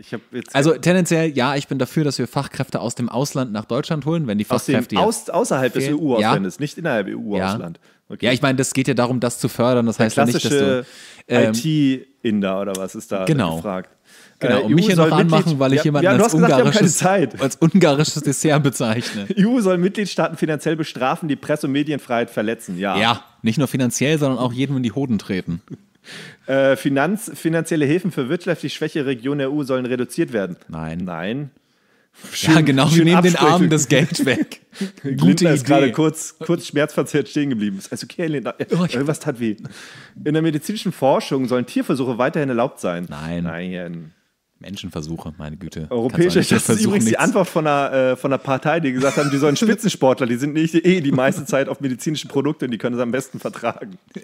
Ich habe jetzt. Also tendenziell, ja, ich bin dafür, dass wir Fachkräfte aus dem Ausland nach Deutschland holen, wenn die Fachkräfte. Aus dem, aus, außerhalb fehlen. des EU-Auslandes, ja. nicht innerhalb EU-Ausland. Ja. Okay. ja. ich meine, das geht ja darum, das zu fördern. Das heißt ja nicht, dass du. Ähm, IT-Inder oder was ist da genau. gefragt? Genau, und äh, mich hier noch anmachen, weil ich jemanden ja, als, gesagt, ungarisches, als, ungarisches, Dessert bezeichne. EU soll Mitgliedstaaten finanziell bestrafen, die Presse- und Medienfreiheit verletzen, ja. Ja, nicht nur finanziell, sondern auch jedem in die Hoden treten. Äh, Finanz, finanzielle Hilfen für wirtschaftlich schwäche Regionen der EU sollen reduziert werden. Nein. Nein. Schön, ja, genau, wir nehmen den Armen das Geld weg. Gute ist gerade kurz, kurz schmerzverzerrt stehen geblieben. Ist also okay, Lindner. Oh, Irgendwas tat weh. In der medizinischen Forschung sollen Tierversuche weiterhin erlaubt sein. Nein. Nein. Menschenversuche, meine Güte. Europäische, das ist übrigens nichts. die Antwort von einer, äh, von einer Partei, die gesagt haben, die sollen Spitzensportler, die sind nicht eh die meiste Zeit auf medizinische Produkte und die können es am besten vertragen.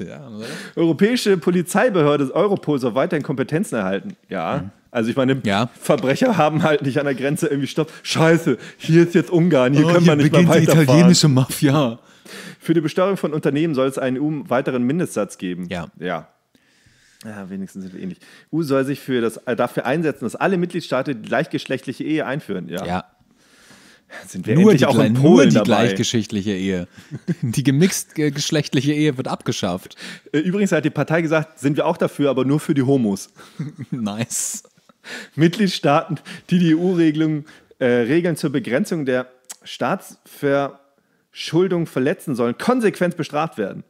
ja, Europäische Polizeibehörde Europol soll weiterhin Kompetenzen erhalten. Ja. Mhm. Also ich meine, ja. Verbrecher haben halt nicht an der Grenze irgendwie Stopp. Scheiße, hier ist jetzt Ungarn, hier oh, können wir nicht mehr weiterfahren. Die italienische Mafia. Für die Besteuerung von Unternehmen soll es einen EU weiteren Mindestsatz geben. Ja. Ja. Ja, wenigstens sind wir ähnlich. EU soll sich für das, äh, dafür einsetzen, dass alle Mitgliedstaaten die gleichgeschlechtliche Ehe einführen. Ja. ja. Sind wir nur die, auch in Polen nur die dabei. gleichgeschichtliche Ehe. Die gemixt äh, geschlechtliche Ehe wird abgeschafft. Äh, übrigens hat die Partei gesagt, sind wir auch dafür, aber nur für die Homos. nice. Mitgliedstaaten, die die EU-Regeln äh, zur Begrenzung der Staatsverschuldung verletzen sollen, konsequent bestraft werden.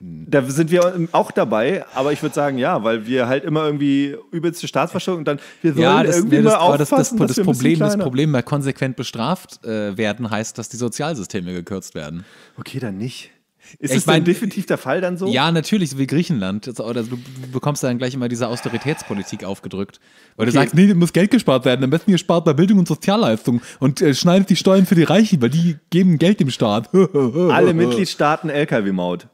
Mhm. Da sind wir auch dabei, aber ich würde sagen, ja, weil wir halt immer irgendwie übelste Staatsverschuldung und dann wir sollen ja, das, irgendwie nee, das, mal aufpassen, das, das, das Problem, das Problem bei konsequent bestraft äh, werden heißt, dass die Sozialsysteme gekürzt werden. Okay, dann nicht. Ist das mein, definitiv der Fall dann so? Ja, natürlich, so wie Griechenland. Oder du bekommst dann gleich immer diese Austeritätspolitik aufgedrückt. Weil okay. du sagst, nee, muss Geld gespart werden. Am besten ihr spart bei Bildung und Sozialleistung und äh, schneidet die Steuern für die Reichen, weil die geben Geld dem Staat. Alle Mitgliedstaaten LKW-Maut.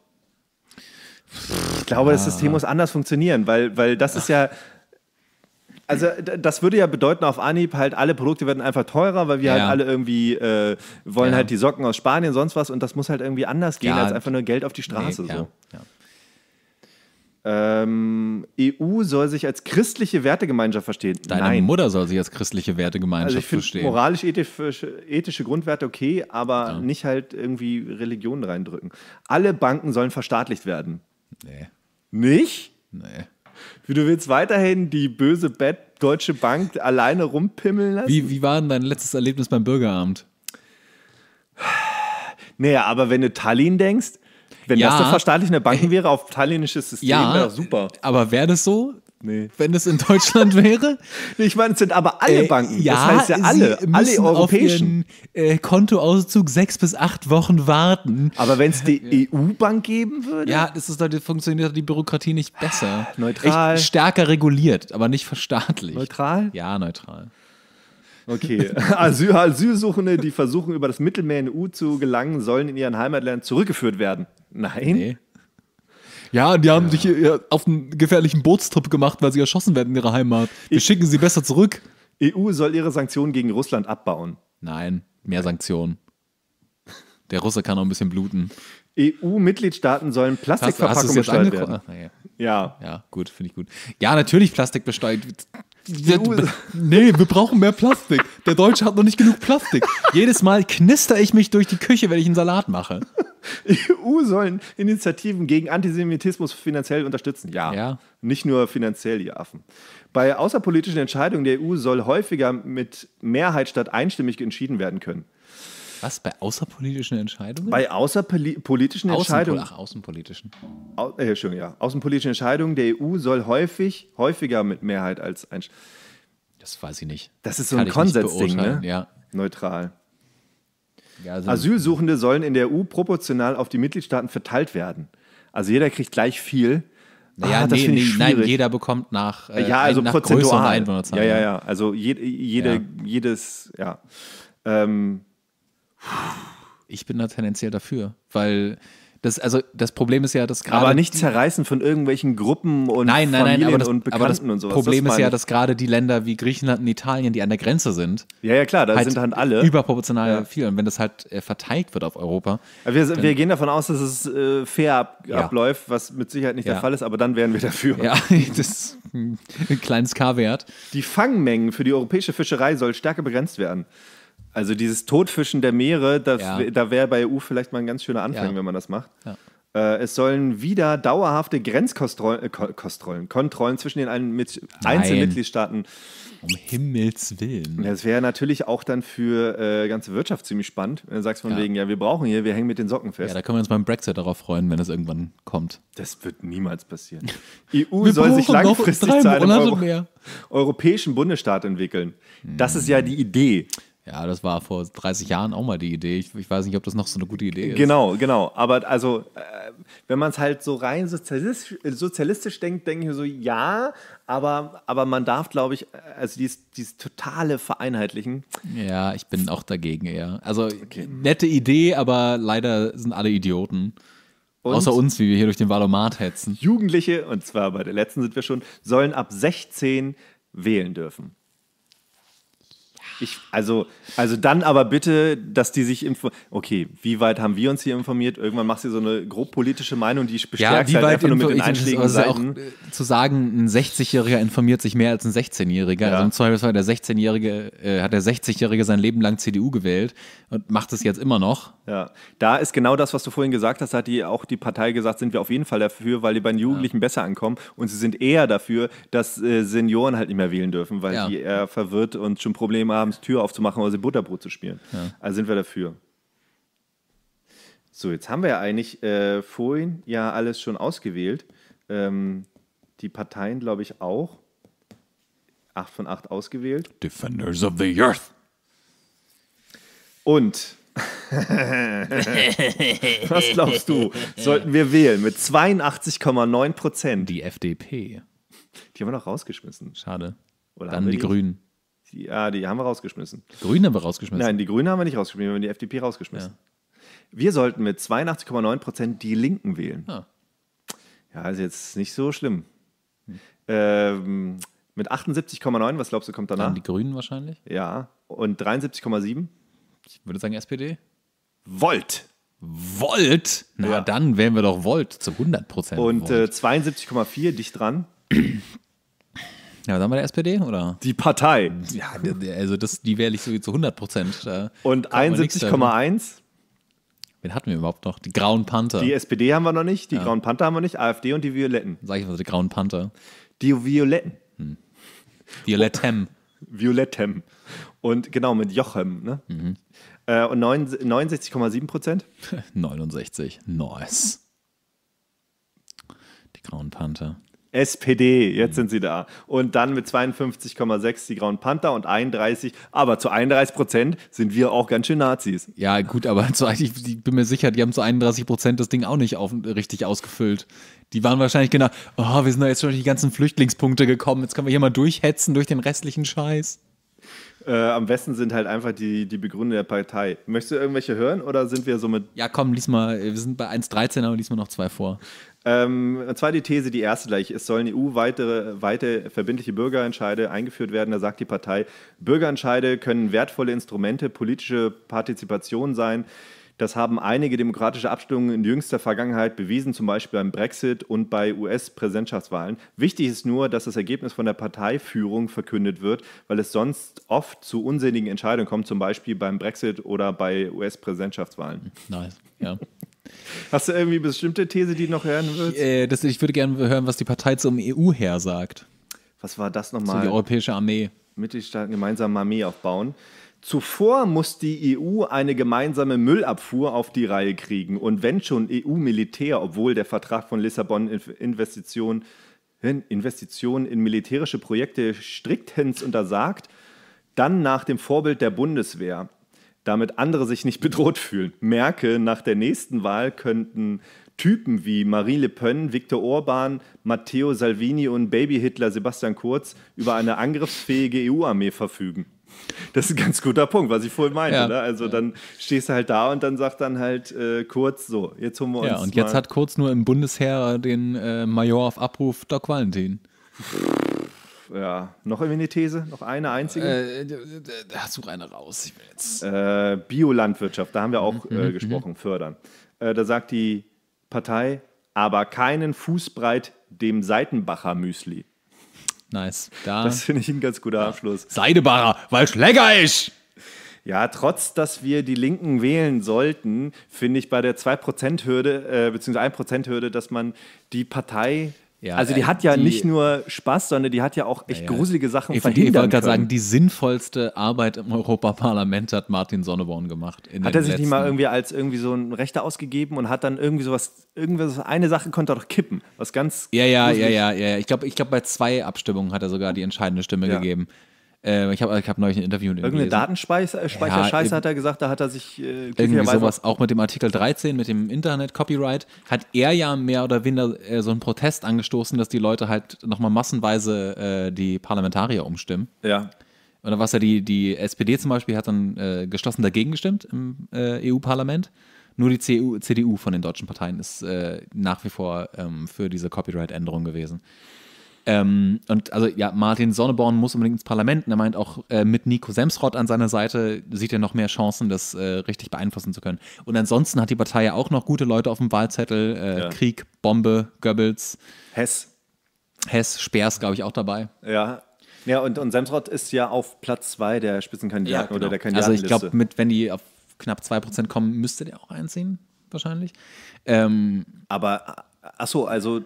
Ich glaube, ah. das System ah. muss anders funktionieren, weil, weil das ist ja. Also das würde ja bedeuten, auf Anhieb halt alle Produkte werden einfach teurer, weil wir halt ja. halt alle irgendwie äh, wollen ja. halt die Socken aus Spanien, sonst was und das muss halt irgendwie anders gehen, ja. als einfach nur Geld auf die Straße. Nee, so. Ähm, EU soll sich als christliche Wertegemeinschaft verstehen. Deine Nein. Mutter soll sich als christliche Wertegemeinschaft also ich verstehen. Moralisch-ethische Grundwerte okay, aber nicht halt irgendwie Religion reindrücken. Alle Banken sollen verstaatlicht werden. Nee. Nicht? Nee. Wie du willst weiterhin die böse Bad Deutsche Bank alleine rumpimmeln lassen? Wie, wie war denn dein letztes Erlebnis beim Bürgeramt? Naja, aber wenn du Tallinn denkst, wenn ja. das eine verstaatlichende Banken wäre auf tallinnisches System, ja, wäre super. Aber wäre das so? Nee. Wenn es in Deutschland wäre? Ich meine, es sind aber alle äh, Banken. Ja, das heißt ja alle, alle europäischen. Auf ihren, äh, Kontoauszug sechs bis acht Wochen warten. Aber wenn es die äh, ja. EU-Bank geben würde? Ja, das ist, dann funktioniert die Bürokratie nicht besser. neutral. Echt stärker reguliert, aber nicht verstaatlicht. Neutral? Ja, neutral. Okay. Also, Asylsuchende, die versuchen, über das Mittelmeer in die EU zu gelangen, sollen in ihren Heimatländern zurückgeführt werden. Nein. Nee. Ja, die haben ja. sich auf einen gefährlichen Bootstrip gemacht, weil sie erschossen werden in ihrer Heimat. Wir ich schicken sie besser zurück. EU soll ihre Sanktionen gegen Russland abbauen. Nein, mehr Sanktionen. Der Russe kann auch ein bisschen bluten. EU-Mitgliedstaaten sollen Plastikverpackungen besteuern. ja. ja, gut, finde ich gut. Ja, natürlich Plastik besteuert. Der, nee, wir brauchen mehr Plastik. Der Deutsche hat noch nicht genug Plastik. Jedes Mal knister ich mich durch die Küche, wenn ich einen Salat mache. EU sollen Initiativen gegen Antisemitismus finanziell unterstützen. Ja. ja. Nicht nur finanziell, ihr Affen. Bei außerpolitischen Entscheidungen der EU soll häufiger mit Mehrheit statt einstimmig entschieden werden können. Was? Bei außerpolitischen Entscheidungen? Bei außerpolitischen Entscheidungen. Ach, außenpolitischen. Au, äh, schön, ja. Außenpolitische Entscheidungen der EU soll häufig, häufiger mit Mehrheit als ein. Das weiß ich nicht. Das ist so Kann ein Konsensding, ne? Ja. Neutral. Ja, also Asylsuchende sollen in der EU proportional auf die Mitgliedstaaten verteilt werden. Also jeder kriegt gleich viel. Ah, naja, ah, das nee, nee, schwierig. nein, jeder bekommt nach, äh, ja, also nach prozentual. Einwohnerzahl. Ja, ja, ja. Also je, jede, ja. jedes, ja. Ähm, ich bin da tendenziell dafür, weil das, also das Problem ist ja, dass gerade. Aber nicht zerreißen von irgendwelchen Gruppen und nein, nein, Familien nein, aber das, und Bekannten aber das und sowas. Problem das ist ja, dass gerade die Länder wie Griechenland und Italien, die an der Grenze sind. Ja, ja, klar, da halt sind halt alle. Überproportional ja. viel. Und wenn das halt äh, verteilt wird auf Europa. Wir, wir, gehen davon aus, dass es äh, fair ab, ja. abläuft, was mit Sicherheit nicht ja. der Fall ist, aber dann wären wir dafür. Ja, das ist ein kleines K-Wert. Die Fangmengen für die europäische Fischerei soll stärker begrenzt werden. Also dieses Todfischen der Meere, das, ja. da wäre bei EU vielleicht mal ein ganz schöner Anfang, ja. wenn man das macht. Ja. Äh, es sollen wieder dauerhafte Grenzkontrollen äh, Kontrollen zwischen den ein mit einzelnen Mitgliedstaaten. Um Himmels Willen. Das wäre natürlich auch dann für äh, ganze Wirtschaft ziemlich spannend, wenn du sagst von wegen, ja, wir brauchen hier, wir hängen mit den Socken fest. Ja, da können wir uns beim Brexit darauf freuen, wenn es irgendwann kommt. Das wird niemals passieren. EU wir soll sich langfristig zu einem Euro mehr. europäischen Bundesstaat entwickeln. Das ist ja die Idee. Ja, das war vor 30 Jahren auch mal die Idee. Ich, ich weiß nicht, ob das noch so eine gute Idee ist. Genau, genau. Aber also, äh, wenn man es halt so rein sozialistisch, sozialistisch denkt, denke ich so, ja, aber, aber man darf, glaube ich, äh, also dieses, dieses totale Vereinheitlichen. Ja, ich bin auch dagegen eher. Also, okay. nette Idee, aber leider sind alle Idioten. Und Außer uns, wie wir hier durch den Valomat hetzen. Jugendliche, und zwar bei der letzten sind wir schon, sollen ab 16 wählen dürfen. Ich, also, also dann aber bitte, dass die sich informieren. Okay, wie weit haben wir uns hier informiert? Irgendwann machst du so eine grob politische Meinung, die bestärkt ja, halt einfach nur mit den Einschlägen. Also auch, äh, zu sagen, ein 60-Jähriger informiert sich mehr als ein 16-Jähriger. Ja. Also im Zweifelsfall der 16-Jährige, äh, hat der 60-Jährige sein Leben lang CDU gewählt und macht es jetzt immer noch. Ja, da ist genau das, was du vorhin gesagt hast, hat die auch die Partei gesagt, sind wir auf jeden Fall dafür, weil die bei den Jugendlichen ja. besser ankommen und sie sind eher dafür, dass äh, Senioren halt nicht mehr wählen dürfen, weil die eher verwirrt und schon Probleme haben abends Tür aufzumachen oder also sie Butterbrot zu spielen. Ja. Also sind wir dafür. So, jetzt haben wir ja eigentlich äh, vorhin ja alles schon ausgewählt. Ähm, die Parteien, glaube ich, auch. Acht von acht ausgewählt. Defenders of the Earth. Und was glaubst du, sollten wir wählen mit 82,9 Prozent? Die FDP. Die haben wir noch rausgeschmissen. Schade. Oder Dann die, die Grünen. Die, ah, die haben wir rausgeschmissen. Die Grünen haben wir rausgeschmissen. Nein, die Grünen haben wir nicht rausgeschmissen, wir haben die FDP rausgeschmissen. Ja. Wir sollten mit 82,9 Prozent die Linken wählen. Ah. Ja, ist jetzt nicht so schlimm. Hm. Ähm, mit 78,9, was glaubst du, kommt danach? Dann die Grünen wahrscheinlich. Ja, und 73,7? Ich würde sagen SPD. Volt! Volt? Na ja. dann wären wir doch Volt zu 100 Prozent. Und äh, 72,4 dicht dran. Ja, sagen wir der SPD, oder? Die Partei. Ja, also das, die wähle ich so zu 100 Prozent. Äh, und 71,1? Wen hatten wir überhaupt noch? Die Grauen Panther. Die SPD haben wir noch nicht, die ja. Grauen Panther haben wir nicht, AfD und die Violetten. Sag ich mal, die Grauen Panther. Die Violetten. Hm. Violettem. Violettem. Und genau, mit Jochem, ne? Mhm. Äh, und 69,7 Prozent? 69, nice. Die Grauen Panther. SPD, jetzt mhm. sind sie da. Und dann mit 52,6 die Grauen Panther und 31, aber zu 31 Prozent sind wir auch ganz schön Nazis. Ja, gut, aber zu, ich bin mir sicher, die haben zu 31 Prozent das Ding auch nicht auf, richtig ausgefüllt. Die waren wahrscheinlich genau, oh, wir sind da jetzt schon durch die ganzen Flüchtlingspunkte gekommen, jetzt können wir hier mal durchhetzen durch den restlichen Scheiß. Äh, am besten sind halt einfach die, die Begründer der Partei. Möchtest du irgendwelche hören oder sind wir so mit. Ja, komm, lies mal, wir sind bei 1,13, aber lies mal noch zwei vor. Ähm, und zwar die These, die erste gleich. Es sollen EU-weite weite verbindliche Bürgerentscheide eingeführt werden. Da sagt die Partei, Bürgerentscheide können wertvolle Instrumente politische Partizipation sein. Das haben einige demokratische Abstimmungen in jüngster Vergangenheit bewiesen, zum Beispiel beim Brexit und bei US-Präsidentschaftswahlen. Wichtig ist nur, dass das Ergebnis von der Parteiführung verkündet wird, weil es sonst oft zu unsinnigen Entscheidungen kommt, zum Beispiel beim Brexit oder bei US-Präsidentschaftswahlen. Nice, ja. Hast du irgendwie bestimmte These, die du noch hören willst? Äh, das, ich würde gerne hören, was die Partei zum EU her sagt. Was war das nochmal? Zu die europäische Armee. Mitgliedstaaten gemeinsame Armee aufbauen. Zuvor muss die EU eine gemeinsame Müllabfuhr auf die Reihe kriegen. Und wenn schon EU-Militär, obwohl der Vertrag von Lissabon Investitionen, Investitionen in militärische Projekte striktens untersagt, dann nach dem Vorbild der Bundeswehr damit andere sich nicht bedroht fühlen. Merke, nach der nächsten Wahl könnten Typen wie Marie Le Pen, Viktor Orban, Matteo Salvini und Baby-Hitler Sebastian Kurz über eine angriffsfähige EU-Armee verfügen. Das ist ein ganz guter Punkt, was ich vorhin meinte. Ja. Ne? Also ja. dann stehst du halt da und dann sagt dann halt äh, Kurz so, jetzt holen wir uns. Ja, und jetzt hat Kurz nur im Bundesheer den äh, Major auf Abruf Doc Valentin. ja. Noch irgendwie eine These? Noch eine einzige? Äh, such eine raus. Ich will jetzt. Äh, Biolandwirtschaft, da haben wir auch mhm, mhm, äh, gesprochen, mhm. fördern. Äh, da sagt die Partei, aber keinen Fußbreit dem Seitenbacher Müsli. Nice. Da das finde ich ein ganz guter Abschluss. Seidebacher, weil Schläger ist! Ja, trotz, dass wir die Linken wählen sollten, finde ich bei der 2%-Hürde, äh, beziehungsweise 1%-Hürde, dass man die Partei ja, also die äh, hat ja die, nicht nur Spaß, sondern die hat ja auch echt ja, gruselige Sachen ich, verhindern Ich wollte gerade sagen, die sinnvollste Arbeit im Europaparlament hat Martin Sonneborn gemacht. hat er sich nicht mal irgendwie als irgendwie so ein Rechter ausgegeben und hat dann irgendwie sowas, irgendwas, eine Sache konnte er doch kippen, was ganz Ja, ja, gruselig. ja, ja, ja. Ich glaube, ich glaub, bei zwei Abstimmungen hat er sogar die entscheidende Stimme ja. gegeben. Äh, ich habe ich hab neulich ein Interview mit ihm Irgendeine Datenspeicherscheiße ja, hat er gesagt, da hat er sich äh, Irgendwie sowas, auch mit dem Artikel 13, mit dem Internet-Copyright, hat er ja mehr oder weniger äh, so einen Protest angestoßen, dass die Leute halt nochmal massenweise äh, die Parlamentarier umstimmen. Ja. Oder was ja die, die SPD zum Beispiel hat dann äh, geschlossen dagegen gestimmt im äh, EU-Parlament. Nur die CDU, von den deutschen Parteien ist nach wie vor ähm, für diese Copyright-Änderung gewesen. Ähm, und also ja, Martin Sonneborn muss unbedingt ins Parlament. Und er meint auch äh, mit Nico Semsrott an seiner Seite sieht er noch mehr Chancen, das äh, richtig beeinflussen zu können. Und ansonsten hat die Partei ja auch noch gute Leute auf dem Wahlzettel. Äh, ja. Krieg, Bombe, Goebbels. Hess. Hess, Speers, glaube ich, auch dabei. Ja, ja, und, und Semsrott ist ja auf Platz zwei der Spitzenkandidaten ja, genau. oder der Kandidatenliste. Also ich glaube, wenn die auf knapp 2% kommen, müsste der auch einziehen, wahrscheinlich. Ähm, Aber, so, also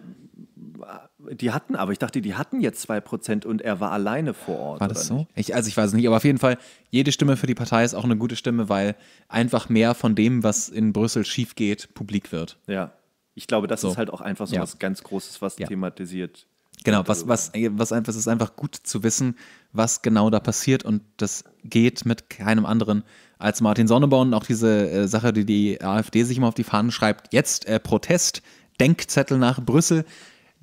die hatten aber, ich dachte, die hatten jetzt 2% und er war alleine vor Ort. War das so? Ich, also ich weiß es nicht, aber auf jeden Fall, jede Stimme für die Partei ist auch eine gute Stimme, weil einfach mehr von dem, was in Brüssel schief geht, publik wird. Ja. Ich glaube, das so. ist halt auch einfach so ja. was ganz Großes, was ja. thematisiert. Genau, was, also was, was einfach, es ist einfach gut zu wissen, was genau da passiert und das geht mit keinem anderen als Martin Sonneborn. auch diese äh, Sache, die die AfD sich immer auf die Fahnen schreibt, jetzt äh, Protest, Denkzettel nach Brüssel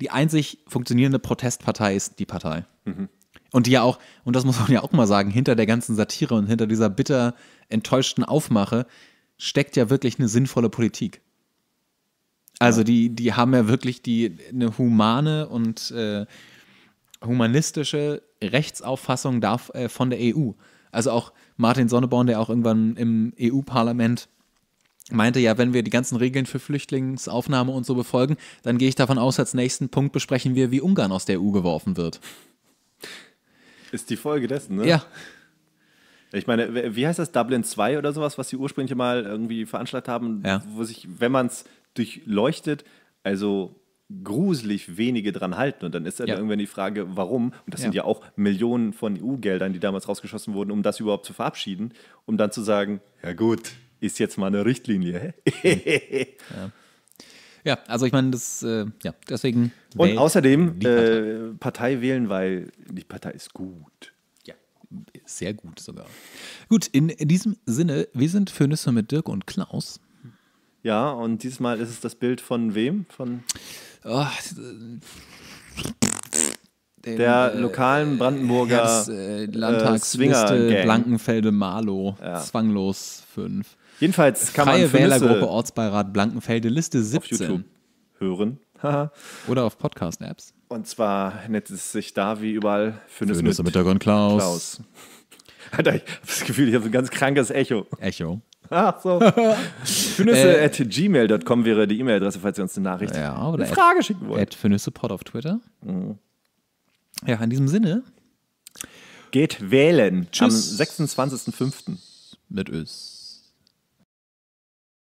die einzig funktionierende Protestpartei ist die Partei. Mhm. Und die ja auch, und das muss man ja auch mal sagen, hinter der ganzen Satire und hinter dieser bitter enttäuschten Aufmache steckt ja wirklich eine sinnvolle Politik. Also die, die haben ja wirklich die, eine humane und äh, humanistische Rechtsauffassung darf, äh, von der EU. Also auch Martin Sonneborn, der auch irgendwann im EU-Parlament meinte ja, wenn wir die ganzen Regeln für Flüchtlingsaufnahme und so befolgen, dann gehe ich davon aus, als nächsten Punkt besprechen wir, wie Ungarn aus der EU geworfen wird. Ist die Folge dessen, ne? Ja. Ich meine, wie heißt das? Dublin 2 oder sowas, was sie ursprünglich mal irgendwie veranschlagt haben, ja. wo sich, wenn man es durchleuchtet, also gruselig wenige dran halten. Und dann ist dann ja. irgendwann die Frage, warum? Und das ja. sind ja auch Millionen von EU-Geldern, die damals rausgeschossen wurden, um das überhaupt zu verabschieden, um dann zu sagen, ja gut, ist jetzt mal eine Richtlinie. ja. ja. also ich meine, das, äh, ja, deswegen. Und außerdem Partei. Äh, Partei wählen, weil die Partei ist gut Ja, sehr gut sogar. Gut, in, in diesem Sinne, wir sind für Nüsse mit Dirk und Klaus. Ja, und diesmal ist es das Bild von wem? Von oh, den, der äh, lokalen äh, Brandenburger äh, Landtagsliste äh, Blankenfelde Marlow, ja. zwanglos 5. Jedenfalls kann Freie man Wählergruppe Ortsbeirat Blankenfelde Liste 17 auf YouTube hören. Oder auf Podcast-Apps. Und zwar nennt es sich da wie überall Fünnes, mit, mit Dagger und Klaus. Klaus. Alter, ich habe das Gefühl, ich habe ein ganz krankes Echo. Echo. Ach so. Fünüsse äh, at gmail.com wäre die E-Mail-Adresse, falls ihr uns eine Nachricht ja, oder eine Frage schicken wollt. At Fünüssepod auf Twitter. Mhm. Ja, in diesem Sinne. Geht wählen. Tschüss. Am 26.05. Mit Ös.